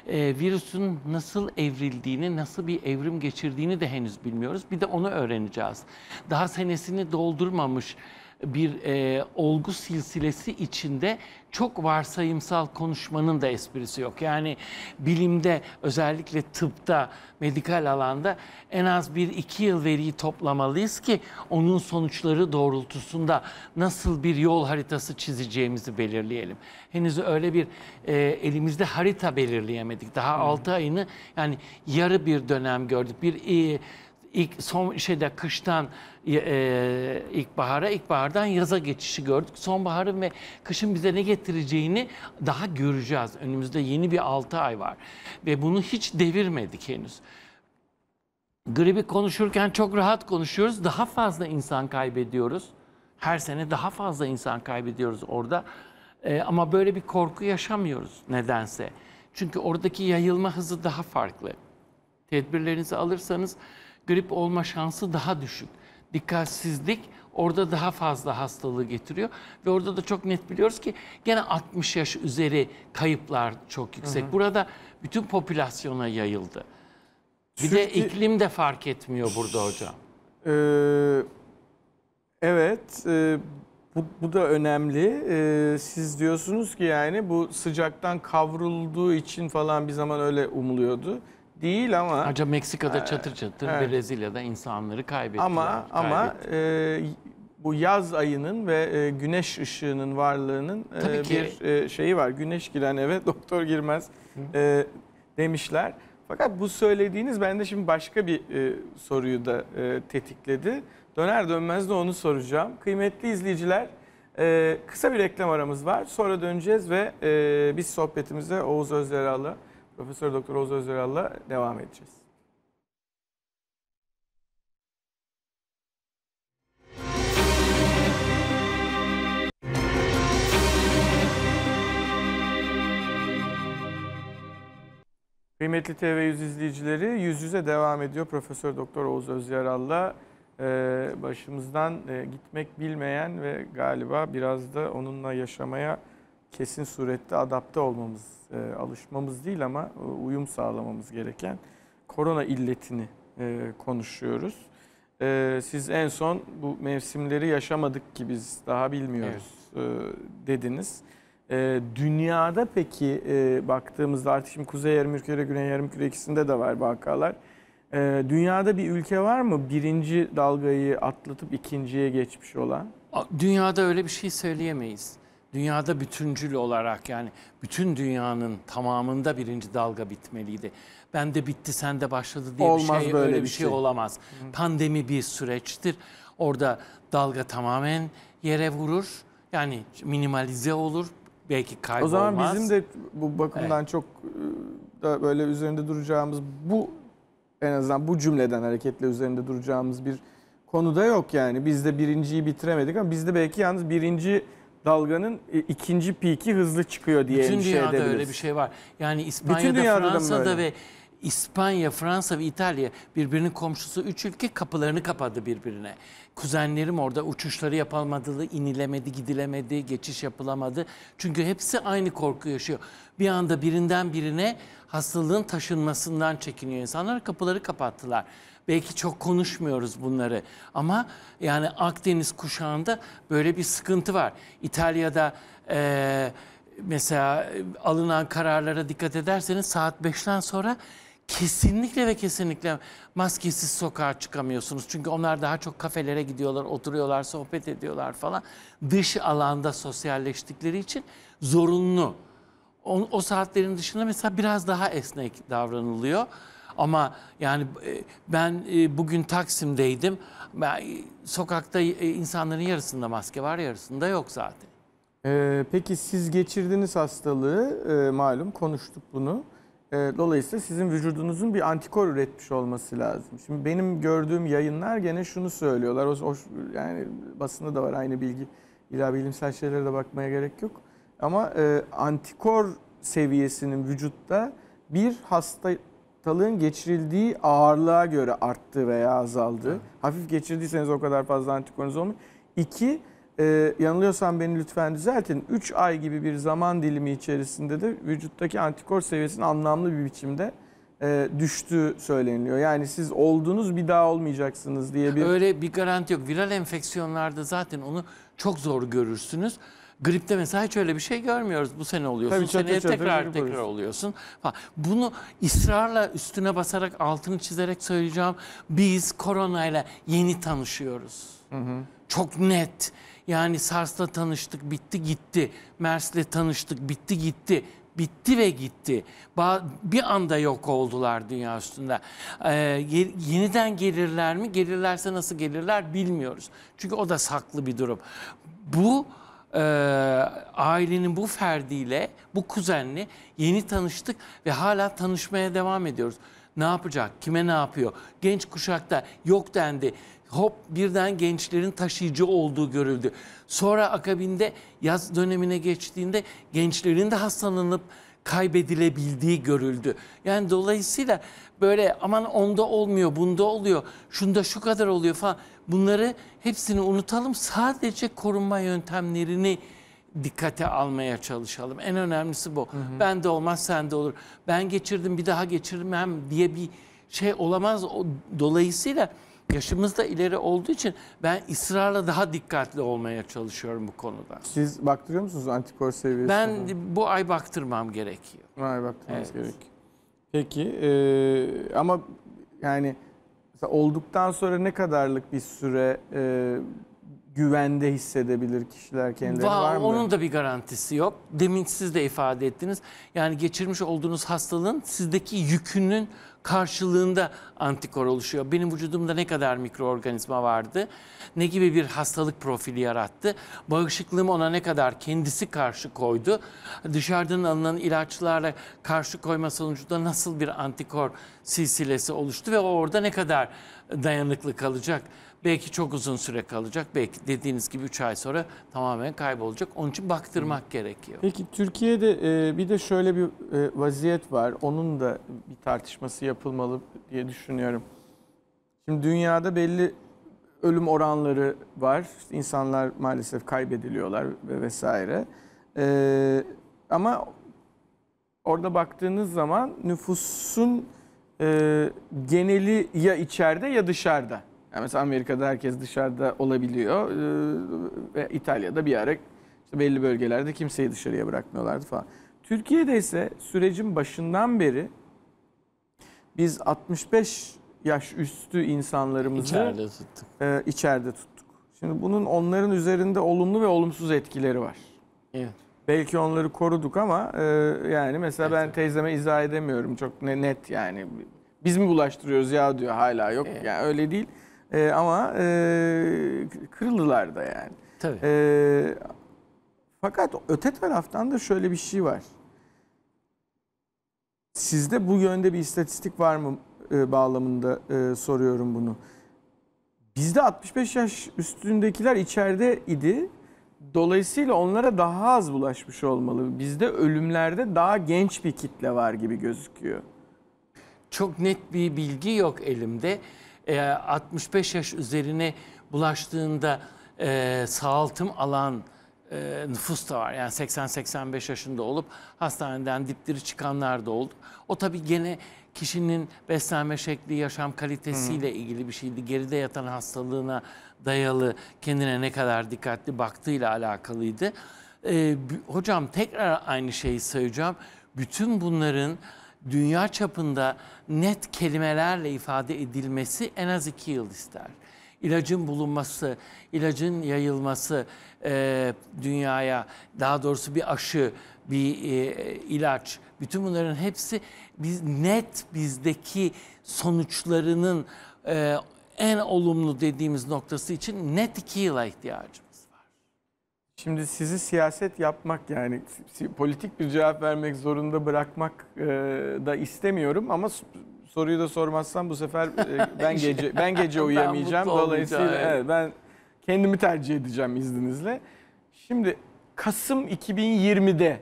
Speaker 2: ee, virüsün nasıl evrildiğini, nasıl bir evrim geçirdiğini de henüz bilmiyoruz. Bir de onu öğreneceğiz. Daha senesini doldurmamış bir e, olgu silsilesi içinde çok varsayımsal konuşmanın da esprisi yok. Yani bilimde özellikle tıpta, medikal alanda en az bir iki yıl veriyi toplamalıyız ki onun sonuçları doğrultusunda nasıl bir yol haritası çizeceğimizi belirleyelim. Henüz öyle bir e, elimizde harita belirleyemedik. Daha hmm. 6 ayını yani yarı bir dönem gördük. Bir e, ilk son şeyde kıştan e, ilkbahara, ilkbahardan yaza geçişi gördük. Sonbaharın ve kışın bize ne getireceğini daha göreceğiz. Önümüzde yeni bir 6 ay var ve bunu hiç devirmedik henüz. Gribi konuşurken çok rahat konuşuyoruz. Daha fazla insan kaybediyoruz. Her sene daha fazla insan kaybediyoruz orada. E, ama böyle bir korku yaşamıyoruz nedense. Çünkü oradaki yayılma hızı daha farklı. Tedbirlerinizi alırsanız grip olma şansı daha düşük dikkatsizlik orada daha fazla hastalığı getiriyor. Ve orada da çok net biliyoruz ki gene 60 yaş üzeri kayıplar çok yüksek. Hı hı. Burada bütün popülasyona yayıldı. Bir Türkiye... de iklim de fark etmiyor burada hocam.
Speaker 1: Ee, evet, e, bu, bu da önemli. Ee, siz diyorsunuz ki yani bu sıcaktan kavrulduğu için falan bir zaman öyle umuluyordu değil ama Ancak Meksika'da ee, çatır çatır evet.
Speaker 2: Brezilya'da insanları
Speaker 1: kaybettiler. Ama ama e, bu yaz ayının ve e, güneş ışığının varlığının e, bir e, şeyi var. Güneş giren eve doktor girmez e, demişler. Fakat bu söylediğiniz bende şimdi başka bir e, soruyu da e, tetikledi. Döner dönmez de onu soracağım. Kıymetli izleyiciler e, kısa bir reklam aramız var. Sonra döneceğiz ve e, biz sohbetimize Oğuz Özderalı Profesör Doktor Oğuz Özeral'la devam edeceğiz. Kıymetli TV100 izleyicileri yüz yüze devam ediyor. Profesör Doktor Oğuz Özyaral'la ee, başımızdan e, gitmek bilmeyen ve galiba biraz da onunla yaşamaya kesin surette adapte olmamız, e, alışmamız değil ama e, uyum sağlamamız gereken korona illetini e, konuşuyoruz. E, siz en son bu mevsimleri yaşamadık ki biz daha bilmiyoruz evet. e, dediniz. E, dünyada peki e, baktığımızda artık şimdi Kuzey Yarımküre, Güney Yarımküre ikisinde de var vakalar. E, dünyada bir ülke var mı birinci dalgayı atlatıp ikinciye geçmiş olan?
Speaker 2: Dünyada öyle bir şey söyleyemeyiz dünyada bütüncül olarak yani bütün dünyanın tamamında birinci dalga bitmeliydi. Ben de bitti sen de başladı diye olmaz bir şey böyle öyle bir şey, şey, olamaz. Hı. Pandemi bir süreçtir. Orada dalga tamamen yere vurur. Yani minimalize olur. Belki kaybolmaz. O zaman bizim de
Speaker 1: bu bakımdan evet. çok e, da böyle üzerinde duracağımız bu en azından bu cümleden hareketle üzerinde duracağımız bir konuda yok yani. Biz de birinciyi bitiremedik ama biz de belki yalnız birinci
Speaker 2: dalganın e, ikinci piki hızlı çıkıyor diye Bütün endişe edebiliriz. Bütün dünyada öyle bir şey var. Yani İspanya'da, Fransa'da ve İspanya, Fransa ve İtalya birbirinin komşusu üç ülke kapılarını kapadı birbirine. Kuzenlerim orada uçuşları yapılmadı, inilemedi, gidilemedi, geçiş yapılamadı. Çünkü hepsi aynı korku yaşıyor. Bir anda birinden birine hastalığın taşınmasından çekiniyor insanlar. Kapıları kapattılar. Belki çok konuşmuyoruz bunları ama yani Akdeniz kuşağında böyle bir sıkıntı var. İtalya'da e, mesela alınan kararlara dikkat ederseniz saat 5'ten sonra kesinlikle ve kesinlikle maskesiz sokağa çıkamıyorsunuz. Çünkü onlar daha çok kafelere gidiyorlar, oturuyorlar, sohbet ediyorlar falan. Dış alanda sosyalleştikleri için zorunlu. O, o saatlerin dışında mesela biraz daha esnek davranılıyor. Ama yani e, ben e, bugün Taksim'deydim. E, sokakta insanların yarısında maske var, yarısında yok zaten.
Speaker 1: peki siz geçirdiniz hastalığı, malum konuştuk bunu. dolayısıyla sizin vücudunuzun bir antikor üretmiş olması lazım. Şimdi benim gördüğüm yayınlar gene şunu söylüyorlar. O, o yani basında da var aynı bilgi. İlla bilimsel şeylere de bakmaya gerek yok. Ama e, antikor seviyesinin vücutta bir hasta talığın geçirildiği ağırlığa göre arttı veya azaldı. Evet. Hafif geçirdiyseniz o kadar fazla antikorunuz olmuyor. İki, e, yanılıyorsam beni lütfen düzeltin. Üç ay gibi bir zaman dilimi içerisinde de vücuttaki antikor seviyesinin anlamlı bir biçimde e, düştüğü söyleniliyor. Yani siz oldunuz bir daha olmayacaksınız diye bir...
Speaker 2: Öyle bir garanti yok. Viral enfeksiyonlarda zaten onu çok zor görürsünüz. Gripte mesela hiç öyle bir şey görmüyoruz. Bu sene oluyorsun, Tabii, seneye çöpe, tekrar çöpe, tekrar oluyorsun. bunu ısrarla üstüne basarak, altını çizerek söyleyeceğim. Biz koronayla yeni tanışıyoruz. Hı hı. Çok net. Yani SARS'la tanıştık, bitti gitti. MERS'le tanıştık, bitti gitti bitti ve gitti. Bir anda yok oldular dünya üstünde. Ee, yeniden gelirler mi? Gelirlerse nasıl gelirler bilmiyoruz. Çünkü o da saklı bir durum. Bu e, ailenin bu ferdiyle, bu kuzenle yeni tanıştık ve hala tanışmaya devam ediyoruz. Ne yapacak, kime ne yapıyor? Genç kuşakta yok dendi. Hop birden gençlerin taşıyıcı olduğu görüldü. Sonra akabinde yaz dönemine geçtiğinde gençlerin de hastalanıp kaybedilebildiği görüldü. Yani dolayısıyla böyle aman onda olmuyor, bunda oluyor, şunda şu kadar oluyor falan bunları hepsini unutalım. Sadece korunma yöntemlerini dikkate almaya çalışalım. En önemlisi bu. Hı hı. Ben de olmaz, sen de olur. Ben geçirdim, bir daha geçirmem diye bir şey olamaz. Dolayısıyla Yaşımızda ileri olduğu için ben ısrarla daha dikkatli olmaya çalışıyorum bu konuda.
Speaker 1: Siz baktırıyor musunuz antikor seviyesine? Ben
Speaker 2: bu ay baktırmam gerekiyor.
Speaker 1: Bu ay baktırmanız evet. gerekiyor. Peki e, ama yani olduktan sonra ne kadarlık bir süre e, güvende hissedebilir kişiler kendileri var, var mı? Onun
Speaker 2: da bir garantisi yok. Demin siz de ifade ettiniz. Yani geçirmiş olduğunuz hastalığın sizdeki yükünün karşılığında antikor oluşuyor. Benim vücudumda ne kadar mikroorganizma vardı, ne gibi bir hastalık profili yarattı, bağışıklığım ona ne kadar kendisi karşı koydu, dışarıdan alınan ilaçlarla karşı koyma sonucunda nasıl bir antikor silsilesi oluştu ve orada ne kadar dayanıklı kalacak. Belki çok uzun süre kalacak. Belki dediğiniz gibi 3 ay sonra tamamen kaybolacak. Onun için baktırmak Hı. gerekiyor. Peki
Speaker 1: Türkiye'de e, bir de şöyle bir e, vaziyet var. Onun da bir tartışması yapılmalı diye düşünüyorum. Şimdi dünyada belli ölüm oranları var. İşte insanlar maalesef kaybediliyorlar ve vesaire. E, ama orada baktığınız zaman nüfusun e, geneli ya içeride ya dışarıda. Yani mesela Amerika'da herkes dışarıda olabiliyor ve İtalya'da bir ara işte belli bölgelerde kimseyi dışarıya bırakmıyorlardı falan. Türkiye'de ise sürecin başından beri biz 65 yaş üstü insanlarımızı içeride tuttuk. E, içeride tuttuk. Şimdi bunun onların üzerinde olumlu ve olumsuz etkileri var. Evet. Belki onları koruduk ama e, yani mesela evet, ben teyzeme izah edemiyorum çok net yani. Biz mi bulaştırıyoruz ya diyor hala yok evet. yani öyle değil. E, ama e, kırıldılar da yani. Tabii. E, fakat öte taraftan da şöyle bir şey var. Sizde bu yönde bir istatistik var mı e, bağlamında e, soruyorum bunu. Bizde 65 yaş üstündekiler içeride idi. Dolayısıyla onlara daha az bulaşmış olmalı. Bizde ölümlerde daha genç bir kitle var gibi gözüküyor.
Speaker 2: Çok net bir bilgi yok elimde e, 65 yaş üzerine bulaştığında e, sağaltım alan e, nüfus da var. Yani 80-85 yaşında olup hastaneden dipdiri çıkanlar da oldu. O tabii gene kişinin beslenme şekli, yaşam kalitesiyle hmm. ilgili bir şeydi. Geride yatan hastalığına dayalı, kendine ne kadar dikkatli baktığıyla alakalıydı. Ee, hocam tekrar aynı şeyi söyleyeceğim. Bütün bunların dünya çapında net kelimelerle ifade edilmesi en az iki yıl ister. İlacın bulunması, ilacın yayılması e, dünyaya, daha doğrusu bir aşı, bir e, ilaç, bütün bunların hepsi biz net bizdeki sonuçlarının e, en olumlu dediğimiz noktası için net iki yıla ihtiyacım. Şimdi sizi siyaset
Speaker 1: yapmak yani politik bir cevap vermek zorunda bırakmak e, da istemiyorum ama soruyu da sormazsam bu sefer e, ben gece ben gece uyuyamayacağım. ben Dolayısıyla evet, ben kendimi tercih edeceğim izninizle. Şimdi Kasım 2020'de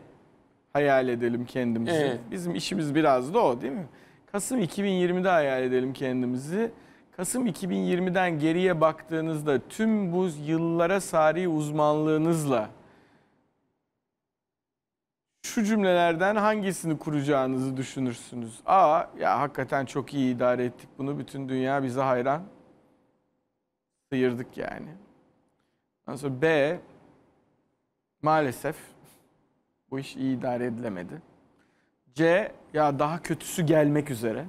Speaker 1: hayal edelim kendimizi. Evet. Bizim işimiz biraz da o değil mi? Kasım 2020'de hayal edelim kendimizi. Kasım 2020'den geriye baktığınızda tüm bu yıllara sari uzmanlığınızla şu cümlelerden hangisini kuracağınızı düşünürsünüz? A, ya hakikaten çok iyi idare ettik bunu. Bütün dünya bize hayran. Sıyırdık yani. Ondan sonra B, maalesef bu iş iyi idare edilemedi. C, ya daha kötüsü
Speaker 2: gelmek üzere.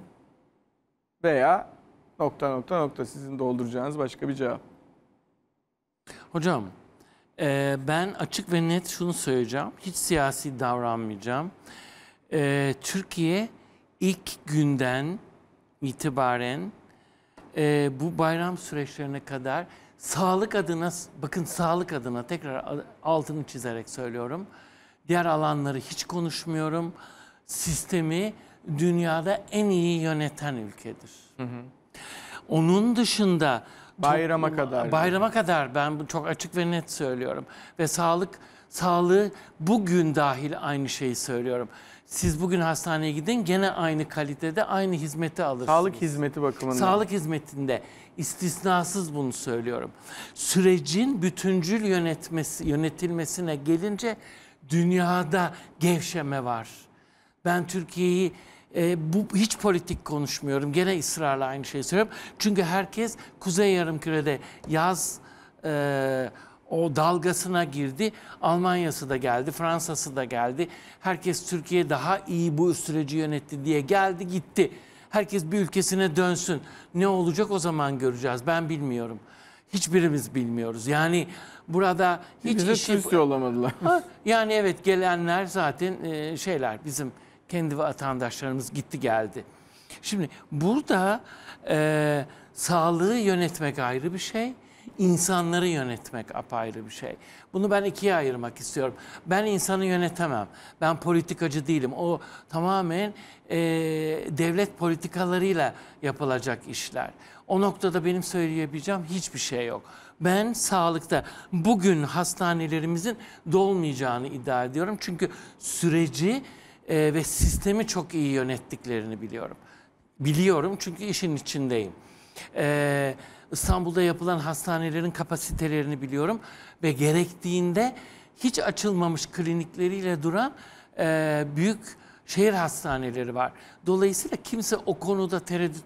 Speaker 1: Veya Nokta nokta nokta sizin dolduracağınız başka bir cevap.
Speaker 2: Hocam e, ben açık ve net şunu söyleyeceğim. Hiç siyasi davranmayacağım. E, Türkiye ilk günden itibaren e, bu bayram süreçlerine kadar sağlık adına, bakın sağlık adına tekrar altını çizerek söylüyorum. Diğer alanları hiç konuşmuyorum. Sistemi dünyada en iyi yöneten ülkedir. Hı hı. Onun dışında bayrama çok, kadar. Bayrama kadar ben çok açık ve net söylüyorum. Ve sağlık sağlığı bugün dahil aynı şeyi söylüyorum. Siz bugün hastaneye gidin gene aynı kalitede aynı hizmeti alırsınız. Sağlık hizmeti bakımından. Sağlık hizmetinde istisnasız bunu söylüyorum. Sürecin bütüncül yönetmesi, yönetilmesine gelince dünyada gevşeme var. Ben Türkiye'yi e, bu hiç politik konuşmuyorum. Gene ısrarla aynı şeyi söylüyorum. Çünkü herkes Kuzey Yarımküre'de yaz e, o dalgasına girdi. Almanya'sı da geldi, Fransa'sı da geldi. Herkes Türkiye daha iyi bu süreci yönetti diye geldi gitti. Herkes bir ülkesine dönsün. Ne olacak o zaman göreceğiz. Ben bilmiyorum. Hiçbirimiz bilmiyoruz. Yani burada hiç Bize işi... yollamadılar. Ha, yani evet gelenler zaten e, şeyler bizim kendi vatandaşlarımız gitti geldi. Şimdi burada e, sağlığı yönetmek ayrı bir şey, insanları yönetmek apayrı bir şey. Bunu ben ikiye ayırmak istiyorum. Ben insanı yönetemem. Ben politikacı değilim. O tamamen e, devlet politikalarıyla yapılacak işler. O noktada benim söyleyebileceğim hiçbir şey yok. Ben sağlıkta bugün hastanelerimizin dolmayacağını iddia ediyorum. Çünkü süreci e, ve sistemi çok iyi yönettiklerini biliyorum. Biliyorum çünkü işin içindeyim. E, İstanbul'da yapılan hastanelerin kapasitelerini biliyorum ve gerektiğinde hiç açılmamış klinikleriyle duran e, büyük şehir hastaneleri var. Dolayısıyla kimse o konuda tereddüt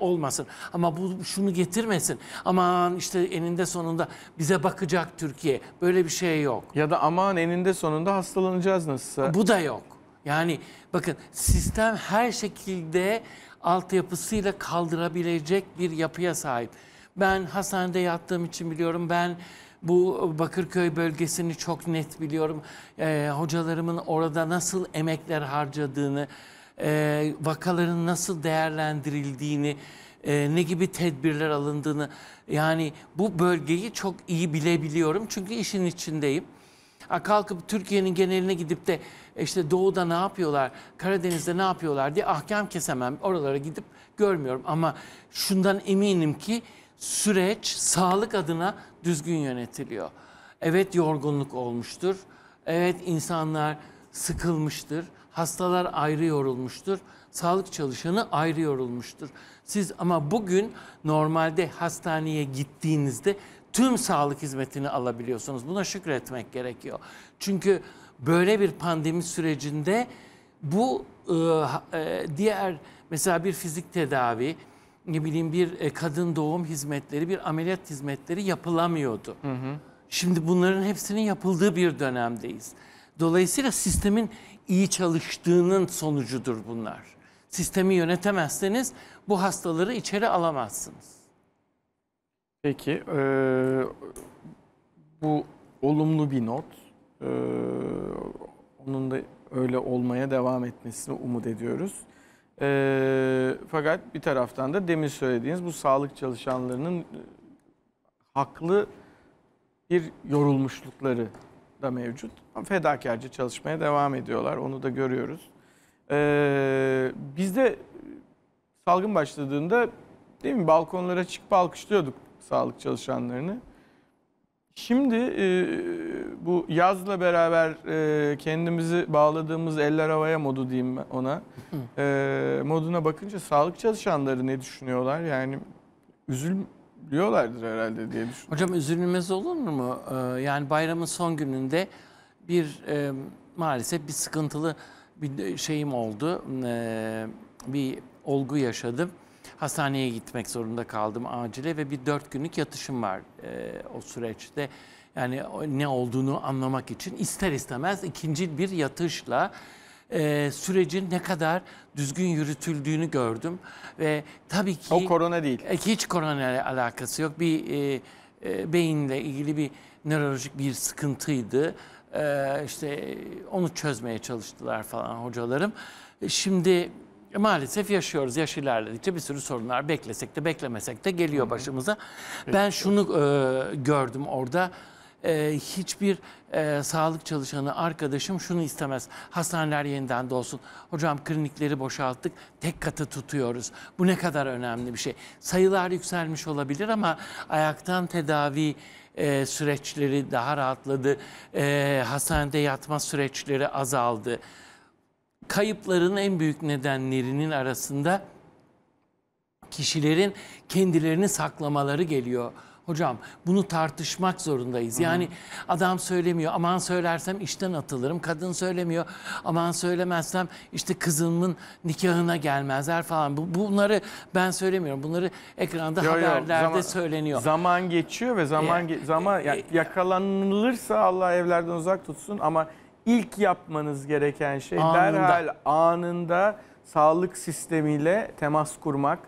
Speaker 2: olmasın. Ama bu şunu getirmesin. Aman işte eninde sonunda bize bakacak Türkiye. Böyle bir şey yok. Ya da aman eninde sonunda hastalanacağız nasılsa. Bu da yok. Yani bakın sistem her şekilde altyapısıyla kaldırabilecek bir yapıya sahip. Ben hastanede yattığım için biliyorum. Ben bu Bakırköy bölgesini çok net biliyorum. Ee, hocalarımın orada nasıl emekler harcadığını, e, vakaların nasıl değerlendirildiğini, e, ne gibi tedbirler alındığını. Yani bu bölgeyi çok iyi bilebiliyorum çünkü işin içindeyim. Ha, kalkıp Türkiye'nin geneline gidip de işte doğuda ne yapıyorlar, Karadeniz'de ne yapıyorlar diye ahkam kesemem. Oralara gidip görmüyorum ama şundan eminim ki süreç sağlık adına düzgün yönetiliyor. Evet yorgunluk olmuştur. Evet insanlar sıkılmıştır. Hastalar ayrı yorulmuştur. Sağlık çalışanı ayrı yorulmuştur. Siz ama bugün normalde hastaneye gittiğinizde tüm sağlık hizmetini alabiliyorsunuz. Buna şükretmek gerekiyor. Çünkü böyle bir pandemi sürecinde bu e, e, diğer mesela bir fizik tedavi, ne bileyim bir e, kadın doğum hizmetleri, bir ameliyat hizmetleri yapılamıyordu. Hı hı. Şimdi bunların hepsinin yapıldığı bir dönemdeyiz. Dolayısıyla sistemin iyi çalıştığının sonucudur bunlar. Sistemi yönetemezseniz bu hastaları içeri alamazsınız.
Speaker 1: Peki, ee, bu olumlu bir not. Ee, onun da öyle olmaya devam etmesini umut ediyoruz. Ee, fakat bir taraftan da demin söylediğiniz bu sağlık çalışanlarının e, haklı bir yorulmuşlukları da mevcut. Ama fedakarca çalışmaya devam ediyorlar. Onu da görüyoruz. Ee, biz de e, salgın başladığında değil mi balkonlara çıkıp alkışlıyorduk sağlık çalışanlarını. Şimdi e, bu yazla beraber e, kendimizi bağladığımız eller havaya modu diyeyim ben ona. E, moduna bakınca sağlık çalışanları ne düşünüyorlar? Yani üzülüyorlardır herhalde diye düşünüyorum.
Speaker 2: Hocam üzülmez olur mu? Ee, yani bayramın son gününde bir e, maalesef bir sıkıntılı bir şeyim oldu. E, bir olgu yaşadım. Hastaneye gitmek zorunda kaldım acile ve bir dört günlük yatışım var e, o süreçte. Yani ne olduğunu anlamak için ister istemez ikinci bir yatışla e, sürecin ne kadar düzgün yürütüldüğünü gördüm. Ve tabii ki... O korona değil. E, hiç korona ile alakası yok. Bir e, e, beyinle ilgili bir nörolojik bir sıkıntıydı. E, işte onu çözmeye çalıştılar falan hocalarım. E, şimdi e maalesef yaşıyoruz. Yaş ilerledikçe bir sürü sorunlar beklesek de beklemesek de geliyor başımıza. Ben şunu e, gördüm orada. E, hiçbir e, sağlık çalışanı arkadaşım şunu istemez. Hastaneler yeniden dolsun. Hocam klinikleri boşalttık. Tek katı tutuyoruz. Bu ne kadar önemli bir şey. Sayılar yükselmiş olabilir ama ayaktan tedavi e, süreçleri daha rahatladı. E, hastanede yatma süreçleri azaldı kayıpların en büyük nedenlerinin arasında kişilerin kendilerini saklamaları geliyor. Hocam bunu tartışmak zorundayız. Yani Hı -hı. adam söylemiyor aman söylersem işten atılırım. Kadın söylemiyor aman söylemezsem işte kızımın nikahına gelmezler falan. Bu, bunları ben söylemiyorum. Bunları ekranda yo, haberlerde yo, zaman, söyleniyor. Zaman
Speaker 1: geçiyor ve zaman e, zaman e, yakalanılırsa Allah evlerden uzak tutsun ama ilk yapmanız gereken şey anında. derhal anında sağlık sistemiyle temas kurmak.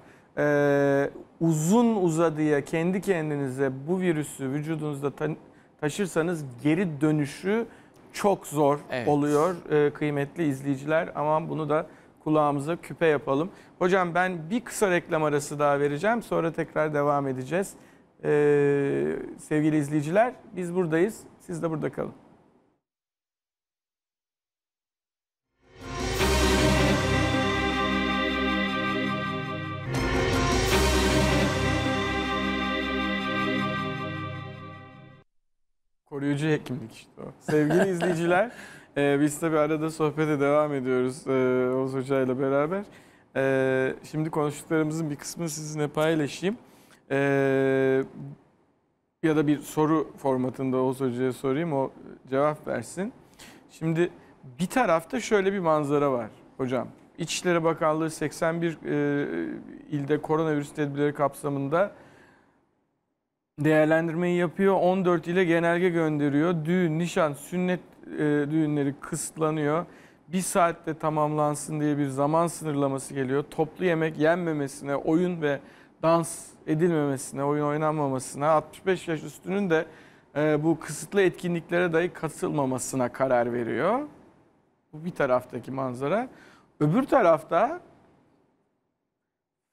Speaker 1: Ee, uzun uzadıya kendi kendinize bu virüsü vücudunuzda ta taşırsanız geri dönüşü çok zor evet. oluyor ee, kıymetli izleyiciler. Ama bunu da kulağımıza küpe yapalım. Hocam ben bir kısa reklam arası daha vereceğim. Sonra tekrar devam edeceğiz. Ee, sevgili izleyiciler biz buradayız. Siz de burada kalın. Koruyucu hekimlik işte o. Sevgili izleyiciler, e, biz tabii arada sohbete devam ediyoruz e, Oğuz Hoca ile beraber. E, şimdi konuştuklarımızın bir kısmını sizinle paylaşayım. E, ya da bir soru formatında Oğuz Hoca'ya sorayım, o cevap versin. Şimdi bir tarafta şöyle bir manzara var hocam. İçişleri Bakanlığı 81 e, ilde koronavirüs tedbirleri kapsamında değerlendirmeyi yapıyor. 14 ile genelge gönderiyor. Düğün, nişan, sünnet e, düğünleri kısıtlanıyor. Bir saatte tamamlansın diye bir zaman sınırlaması geliyor. Toplu yemek yenmemesine, oyun ve dans edilmemesine, oyun oynanmamasına, 65 yaş üstünün de e, bu kısıtlı etkinliklere dahi katılmamasına karar veriyor. Bu bir taraftaki manzara. Öbür tarafta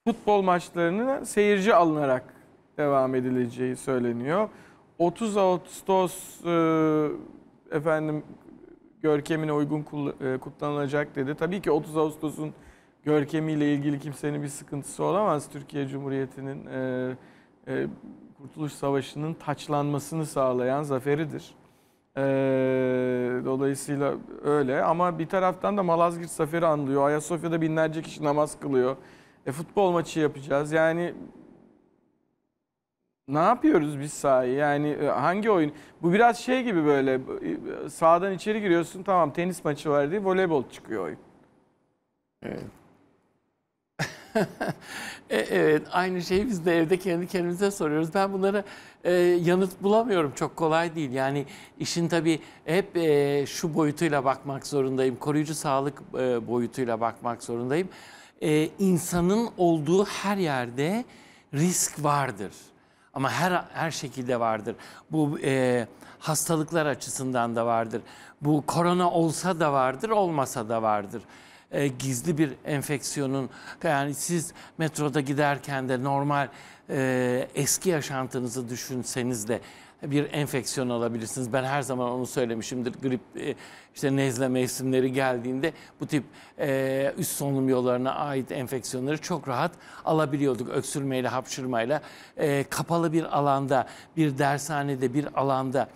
Speaker 1: futbol maçlarını seyirci alınarak devam edileceği söyleniyor. 30 Ağustos e, efendim görkemine uygun e, kutlanılacak dedi. Tabii ki 30 Ağustos'un görkemiyle ilgili kimsenin bir sıkıntısı olamaz. Türkiye Cumhuriyeti'nin e, Kurtuluş Savaşı'nın taçlanmasını sağlayan zaferidir. dolayısıyla öyle ama bir taraftan da Malazgirt Zaferi anlıyor. Ayasofya'da binlerce kişi namaz kılıyor. E, futbol maçı yapacağız. Yani ne yapıyoruz biz sahi? Yani e, hangi oyun? Bu biraz şey gibi böyle e, sağdan içeri giriyorsun tamam tenis maçı var diye voleybol çıkıyor oyun. Evet.
Speaker 2: E, evet aynı şeyi biz de evde kendi kendimize soruyoruz. Ben bunlara e, yanıt bulamıyorum. Çok kolay değil. Yani işin tabii hep e, şu boyutuyla bakmak zorundayım. Koruyucu sağlık e, boyutuyla bakmak zorundayım. E, insanın olduğu her yerde risk vardır. Ama her her şekilde vardır. Bu e, hastalıklar açısından da vardır. Bu korona olsa da vardır, olmasa da vardır. E, gizli bir enfeksiyonun yani siz metroda giderken de normal e, eski yaşantınızı düşünseniz de bir enfeksiyon alabilirsiniz. Ben her zaman onu söylemişimdir. Grip, e, işte nezle mevsimleri geldiğinde bu tip e, üst solunum yollarına ait enfeksiyonları çok rahat alabiliyorduk. Öksürmeyle, hapşırmayla. E, kapalı bir alanda, bir dershanede, bir alanda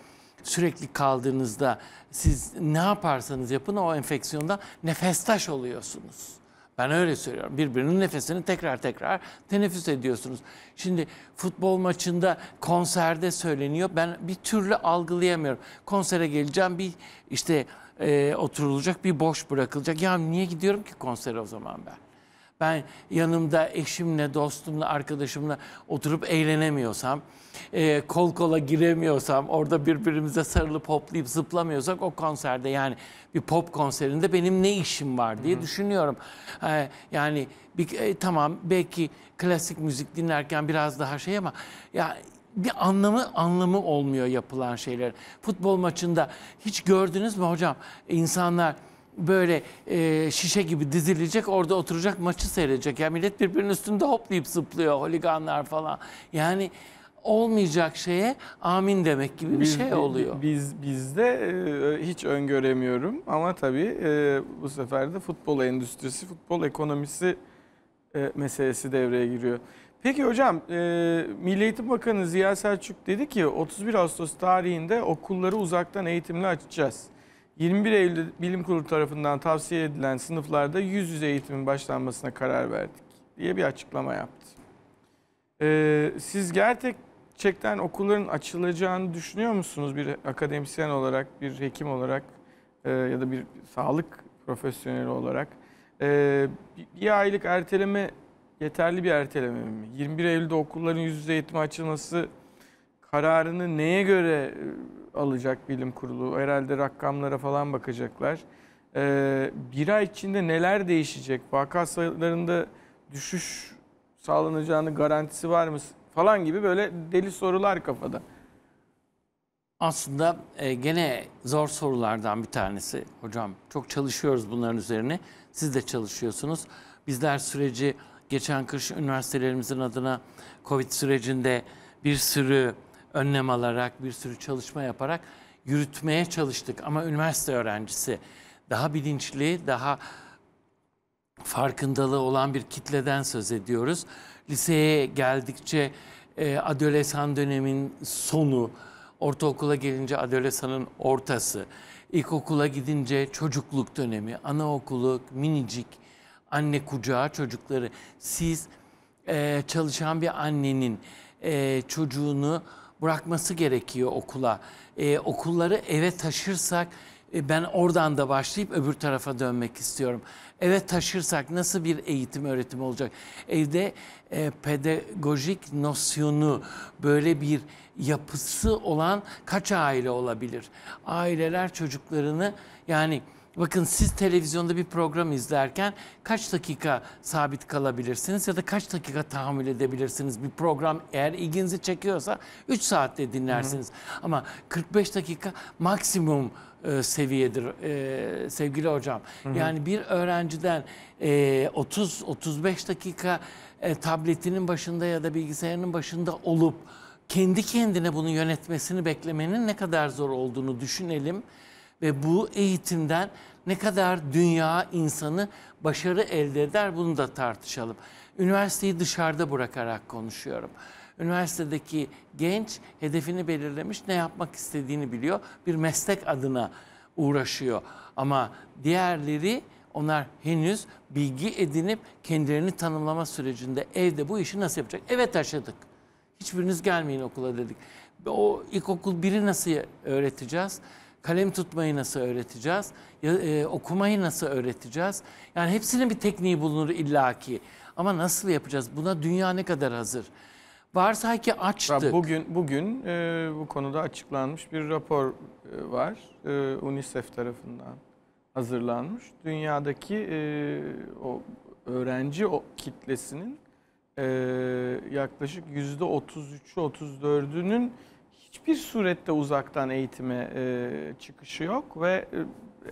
Speaker 2: sürekli kaldığınızda siz ne yaparsanız yapın o enfeksiyonda nefestaş oluyorsunuz. Ben öyle söylüyorum. Birbirinin nefesini tekrar tekrar teneffüs ediyorsunuz. Şimdi futbol maçında konserde söyleniyor. Ben bir türlü algılayamıyorum. Konsere geleceğim bir işte e, oturulacak bir boş bırakılacak. Ya niye gidiyorum ki konsere o zaman ben? Ben yanımda eşimle, dostumla, arkadaşımla oturup eğlenemiyorsam e, kol kola giremiyorsam, orada birbirimize sarılıp hoplayıp zıplamıyorsak o konserde yani bir pop konserinde benim ne işim var diye Hı -hı. düşünüyorum. E, yani bir, e, tamam belki klasik müzik dinlerken biraz daha şey ama ya bir anlamı anlamı olmuyor yapılan şeyler. Futbol maçında hiç gördünüz mü hocam? insanlar böyle e, şişe gibi dizilecek orada oturacak maçı seyredecek. yani millet birbirinin üstünde hoplayıp zıplıyor holiganlar falan. Yani olmayacak şeye amin demek gibi bir biz, şey oluyor.
Speaker 1: Biz bizde e, hiç öngöremiyorum ama tabii e, bu sefer de futbol endüstrisi, futbol ekonomisi e, meselesi devreye giriyor. Peki hocam, e, Milli Eğitim Bakanı Ziya Selçuk dedi ki 31 Ağustos tarihinde okulları uzaktan eğitimle açacağız. 21 Eylül Bilim Kurulu tarafından tavsiye edilen sınıflarda yüz yüze eğitimin başlanmasına karar verdik diye bir açıklama yaptı. Ee, siz gerçek gerçekten okulların açılacağını düşünüyor musunuz bir akademisyen olarak, bir hekim olarak e, ya da bir sağlık profesyoneli olarak? E, bir aylık erteleme yeterli bir erteleme mi? 21 Eylül'de okulların yüz yüze eğitime açılması kararını neye göre e, alacak bilim kurulu? Herhalde rakamlara falan bakacaklar. E, bir ay içinde neler değişecek? Vaka sayılarında düşüş sağlanacağını garantisi var mı? falan gibi böyle deli sorular kafada.
Speaker 2: Aslında e, gene zor sorulardan bir tanesi. Hocam çok çalışıyoruz bunların üzerine. Siz de çalışıyorsunuz. Bizler süreci geçen kış üniversitelerimizin adına Covid sürecinde bir sürü önlem alarak, bir sürü çalışma yaparak yürütmeye çalıştık. Ama üniversite öğrencisi daha bilinçli, daha farkındalığı olan bir kitleden söz ediyoruz liseye geldikçe e, adolesan dönemin sonu, ortaokula gelince adolesanın ortası, ilkokula gidince çocukluk dönemi, anaokulu, minicik, anne kucağı çocukları. Siz e, çalışan bir annenin e, çocuğunu bırakması gerekiyor okula. E, okulları eve taşırsak e, ben oradan da başlayıp öbür tarafa dönmek istiyorum. Eve taşırsak nasıl bir eğitim öğretim olacak? Evde e, pedagojik nosyonu böyle bir yapısı olan kaç aile olabilir? Aileler çocuklarını yani bakın siz televizyonda bir program izlerken kaç dakika sabit kalabilirsiniz ya da kaç dakika tahammül edebilirsiniz? Bir program eğer ilginizi çekiyorsa 3 saatte dinlersiniz. Hı hı. Ama 45 dakika maksimum e, seviyedir e, sevgili hocam. Hı hı. Yani bir öğrenciden e, 30-35 dakika e, tabletinin başında ya da bilgisayarının başında olup kendi kendine bunu yönetmesini beklemenin ne kadar zor olduğunu düşünelim ve bu eğitimden ne kadar dünya insanı başarı elde eder bunu da tartışalım. Üniversiteyi dışarıda bırakarak konuşuyorum. Üniversitedeki genç hedefini belirlemiş, ne yapmak istediğini biliyor. Bir meslek adına uğraşıyor. Ama diğerleri onlar henüz bilgi edinip kendilerini tanımlama sürecinde evde bu işi nasıl yapacak? Evet taşıdık. Hiçbiriniz gelmeyin okula dedik. O ilkokul biri nasıl öğreteceğiz? Kalem tutmayı nasıl öğreteceğiz? Ya, e, okumayı nasıl öğreteceğiz? Yani hepsinin bir tekniği bulunur illaki. Ama nasıl yapacağız? Buna dünya ne kadar hazır? Varsa ki açtı. Bugün
Speaker 1: bugün e, bu konuda açıklanmış bir rapor e, var. E, UNICEF tarafından hazırlanmış. Dünyadaki e, o öğrenci o kitlesinin e, yaklaşık yüzde 33'ü 34'ünün hiçbir surette uzaktan eğitime e, çıkışı yok ve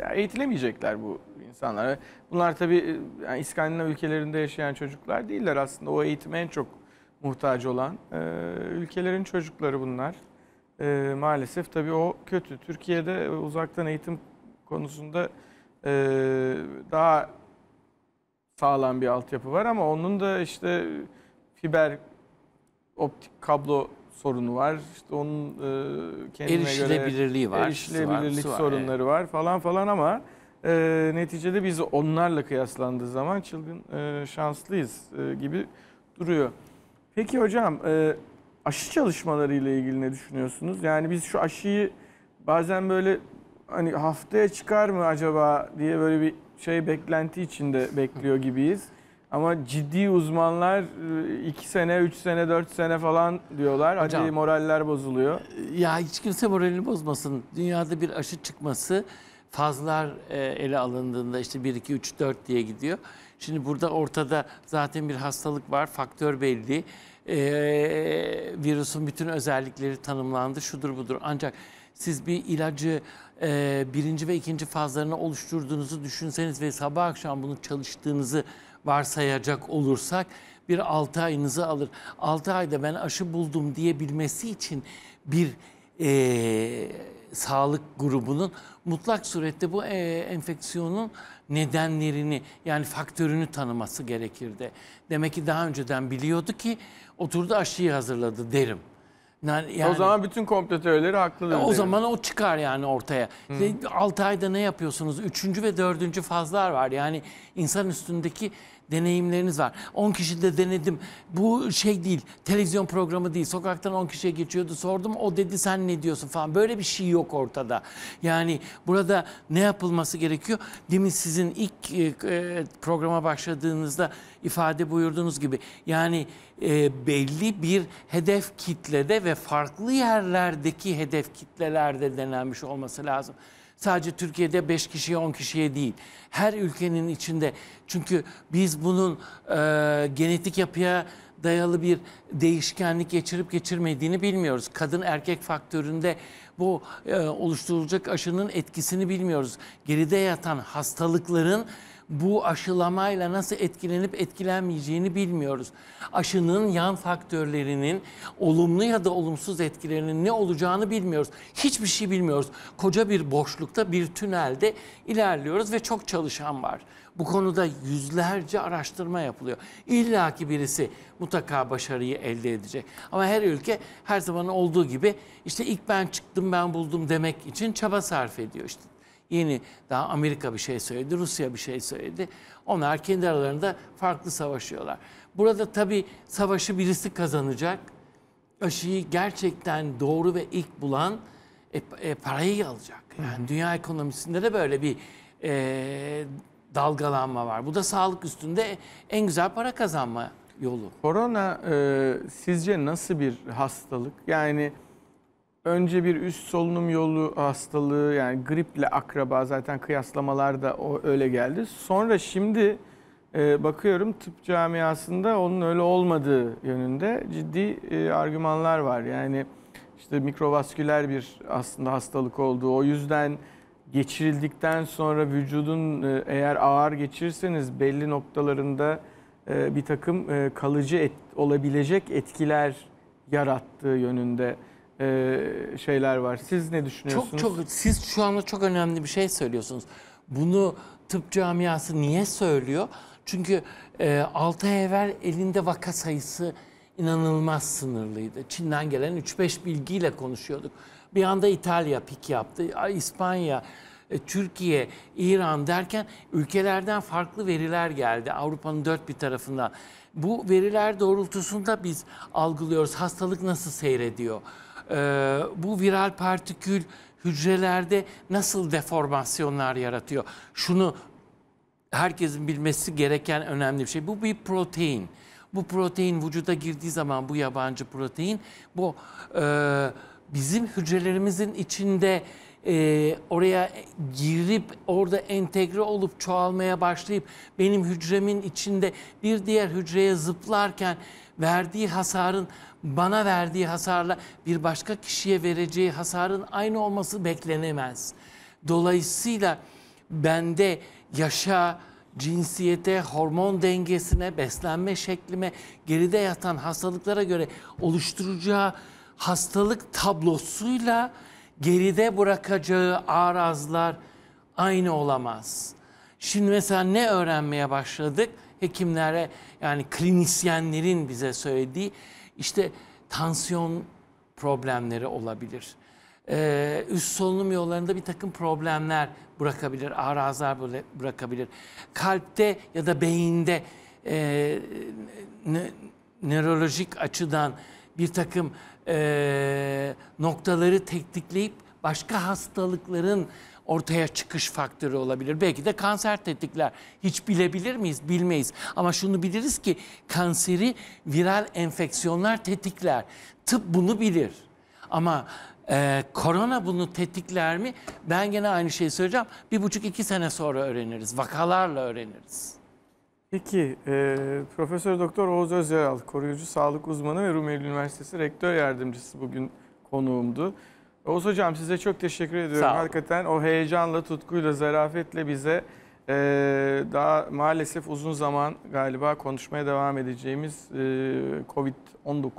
Speaker 1: e, eğitilemeyecekler bu insanlar. Bunlar tabii e, yani İskandinav ülkelerinde yaşayan çocuklar değiller aslında. O eğitime en çok muhtaç olan e, ülkelerin çocukları bunlar. E, maalesef tabii o kötü. Türkiye'de uzaktan eğitim konusunda e, daha sağlam bir altyapı var ama onun da işte fiber optik kablo sorunu var. İşte onun e, kendine erişilebilirliği göre var, erişilebilirlik var, sorunları var, evet. var falan falan ama e, neticede biz onlarla kıyaslandığı zaman çılgın e, şanslıyız e, gibi duruyor. Peki hocam e, aşı çalışmaları ile ilgili ne düşünüyorsunuz? Yani biz şu aşıyı bazen böyle hani haftaya çıkar mı acaba diye böyle bir şey beklenti içinde bekliyor gibiyiz. Ama ciddi uzmanlar 2 e, sene, 3 sene, 4 sene falan diyorlar. Hocam, Hadi moraller
Speaker 2: bozuluyor. E, ya hiç kimse moralini bozmasın. Dünyada bir aşı çıkması fazlar e, ele alındığında işte 1, 2, 3, 4 diye gidiyor. Şimdi burada ortada zaten bir hastalık var, faktör belli e, ee, virüsün bütün özellikleri tanımlandı, şudur budur. Ancak siz bir ilacı e, birinci ve ikinci fazlarını oluşturduğunuzu düşünseniz ve sabah akşam bunu çalıştığınızı varsayacak olursak bir 6 ayınızı alır. 6 ayda ben aşı buldum diyebilmesi için bir e, sağlık grubunun mutlak surette bu e, enfeksiyonun nedenlerini yani faktörünü tanıması gerekirdi. Demek ki daha önceden biliyordu ki oturdu aşıyı hazırladı derim. Yani, yani, o zaman bütün komplo teorileri haklıdır. O derim. zaman o çıkar yani ortaya. Hı. 6 ayda ne yapıyorsunuz? Üçüncü ve dördüncü fazlar var. Yani insan üstündeki deneyimleriniz var. 10 kişi de denedim. Bu şey değil, televizyon programı değil. Sokaktan 10 kişiye geçiyordu. Sordum o dedi sen ne diyorsun falan. Böyle bir şey yok ortada. Yani burada ne yapılması gerekiyor? Demin sizin ilk e, e programa başladığınızda ifade buyurduğunuz gibi yani e, belli bir hedef kitlede ve farklı yerlerdeki hedef kitlelerde denenmiş olması lazım. Sadece Türkiye'de 5 kişiye 10 kişiye değil. Her ülkenin içinde çünkü biz bunun e, genetik yapıya dayalı bir değişkenlik geçirip geçirmediğini bilmiyoruz. Kadın erkek faktöründe bu e, oluşturulacak aşının etkisini bilmiyoruz. Geride yatan hastalıkların bu aşılamayla nasıl etkilenip etkilenmeyeceğini bilmiyoruz. Aşının yan faktörlerinin olumlu ya da olumsuz etkilerinin ne olacağını bilmiyoruz. Hiçbir şey bilmiyoruz. Koca bir boşlukta bir tünelde ilerliyoruz ve çok çalışan var. Bu konuda yüzlerce araştırma yapılıyor. İlla ki birisi mutlaka başarıyı elde edecek. Ama her ülke her zaman olduğu gibi işte ilk ben çıktım ben buldum demek için çaba sarf ediyor. İşte Yeni daha Amerika bir şey söyledi, Rusya bir şey söyledi. Onlar kendi aralarında farklı savaşıyorlar. Burada tabii savaşı birisi kazanacak. Aşıyı gerçekten doğru ve ilk bulan e, e, parayı alacak. Yani hı dünya ekonomisinde de böyle bir e, dalgalanma var. Bu da sağlık üstünde en güzel para kazanma yolu.
Speaker 1: Korona e, sizce nasıl bir hastalık? Yani önce bir üst solunum yolu hastalığı yani griple akraba zaten kıyaslamalar da o öyle geldi. Sonra şimdi e, bakıyorum tıp camiasında onun öyle olmadığı yönünde ciddi e, argümanlar var. Yani işte mikrovasküler bir aslında hastalık olduğu o yüzden geçirildikten sonra vücudun e, eğer ağır geçirseniz belli noktalarında e, bir takım e, kalıcı et, olabilecek etkiler yarattığı yönünde
Speaker 2: e, şeyler
Speaker 1: var. Siz ne düşünüyorsunuz? Çok
Speaker 2: çok siz şu anda çok önemli bir şey söylüyorsunuz. Bunu tıp camiası niye söylüyor? Çünkü e, 6 ay evvel elinde vaka sayısı inanılmaz sınırlıydı. Çin'den gelen 3-5 bilgiyle konuşuyorduk. Bir anda İtalya pik yaptı, İspanya, e, Türkiye, İran derken ülkelerden farklı veriler geldi Avrupa'nın dört bir tarafından. Bu veriler doğrultusunda biz algılıyoruz hastalık nasıl seyrediyor e, bu viral partikül hücrelerde nasıl deformasyonlar yaratıyor? Şunu herkesin bilmesi gereken önemli bir şey. Bu bir protein. Bu protein vücuda girdiği zaman bu yabancı protein bu e, bizim hücrelerimizin içinde e, oraya girip orada entegre olup çoğalmaya başlayıp benim hücremin içinde bir diğer hücreye zıplarken verdiği hasarın bana verdiği hasarla bir başka kişiye vereceği hasarın aynı olması beklenemez. Dolayısıyla bende yaşa, cinsiyete, hormon dengesine, beslenme şeklime, geride yatan hastalıklara göre oluşturacağı hastalık tablosuyla geride bırakacağı arazlar aynı olamaz. Şimdi mesela ne öğrenmeye başladık? Hekimlere yani klinisyenlerin bize söylediği işte tansiyon problemleri olabilir. Ee, üst solunum yollarında bir takım problemler bırakabilir, arazlar bırakabilir. Kalpte ya da beyinde e, ne, nörolojik açıdan bir takım e, noktaları teknikleyip başka hastalıkların ortaya çıkış faktörü olabilir. Belki de kanser tetikler. Hiç bilebilir miyiz? Bilmeyiz. Ama şunu biliriz ki kanseri viral enfeksiyonlar tetikler. Tıp bunu bilir. Ama ee, korona bunu tetikler mi? Ben gene aynı şeyi söyleyeceğim. Bir buçuk iki sene sonra öğreniriz. Vakalarla öğreniriz. Peki, e, Profesör
Speaker 1: Doktor Oğuz Özyaral, koruyucu sağlık uzmanı ve Rumeli Üniversitesi Rektör Yardımcısı bugün konuğumdu. Oğuz Hocam size çok teşekkür ediyorum. Hakikaten o heyecanla, tutkuyla, zarafetle bize e, daha maalesef uzun zaman galiba konuşmaya devam edeceğimiz e, Covid-19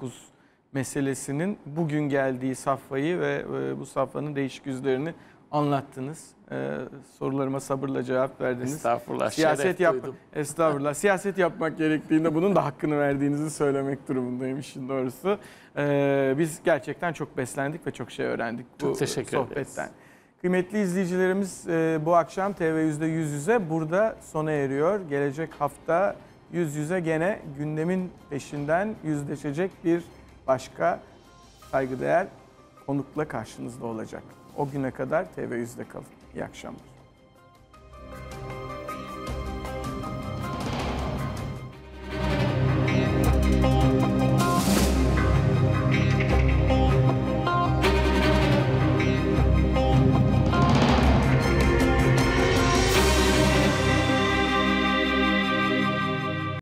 Speaker 1: meselesinin bugün geldiği safhayı ve e, bu safhanın değişik yüzlerini anlattınız. Ee, sorularıma sabırla cevap verdiniz. Estağfurullah. Siyaset yap duydum. Estağfurullah. Siyaset yapmak gerektiğinde bunun da hakkını verdiğinizi söylemek durumundayım işin doğrusu. Ee, biz gerçekten çok beslendik ve çok şey öğrendik bu teşekkür sohbetten. Ederiz. Kıymetli izleyicilerimiz e, bu akşam TV yüzde yüz yüze burada sona eriyor. Gelecek hafta yüz yüze gene gündemin peşinden yüzleşecek bir başka saygıdeğer konukla karşınızda olacak. O güne kadar TV100'de kalın. İyi akşamlar.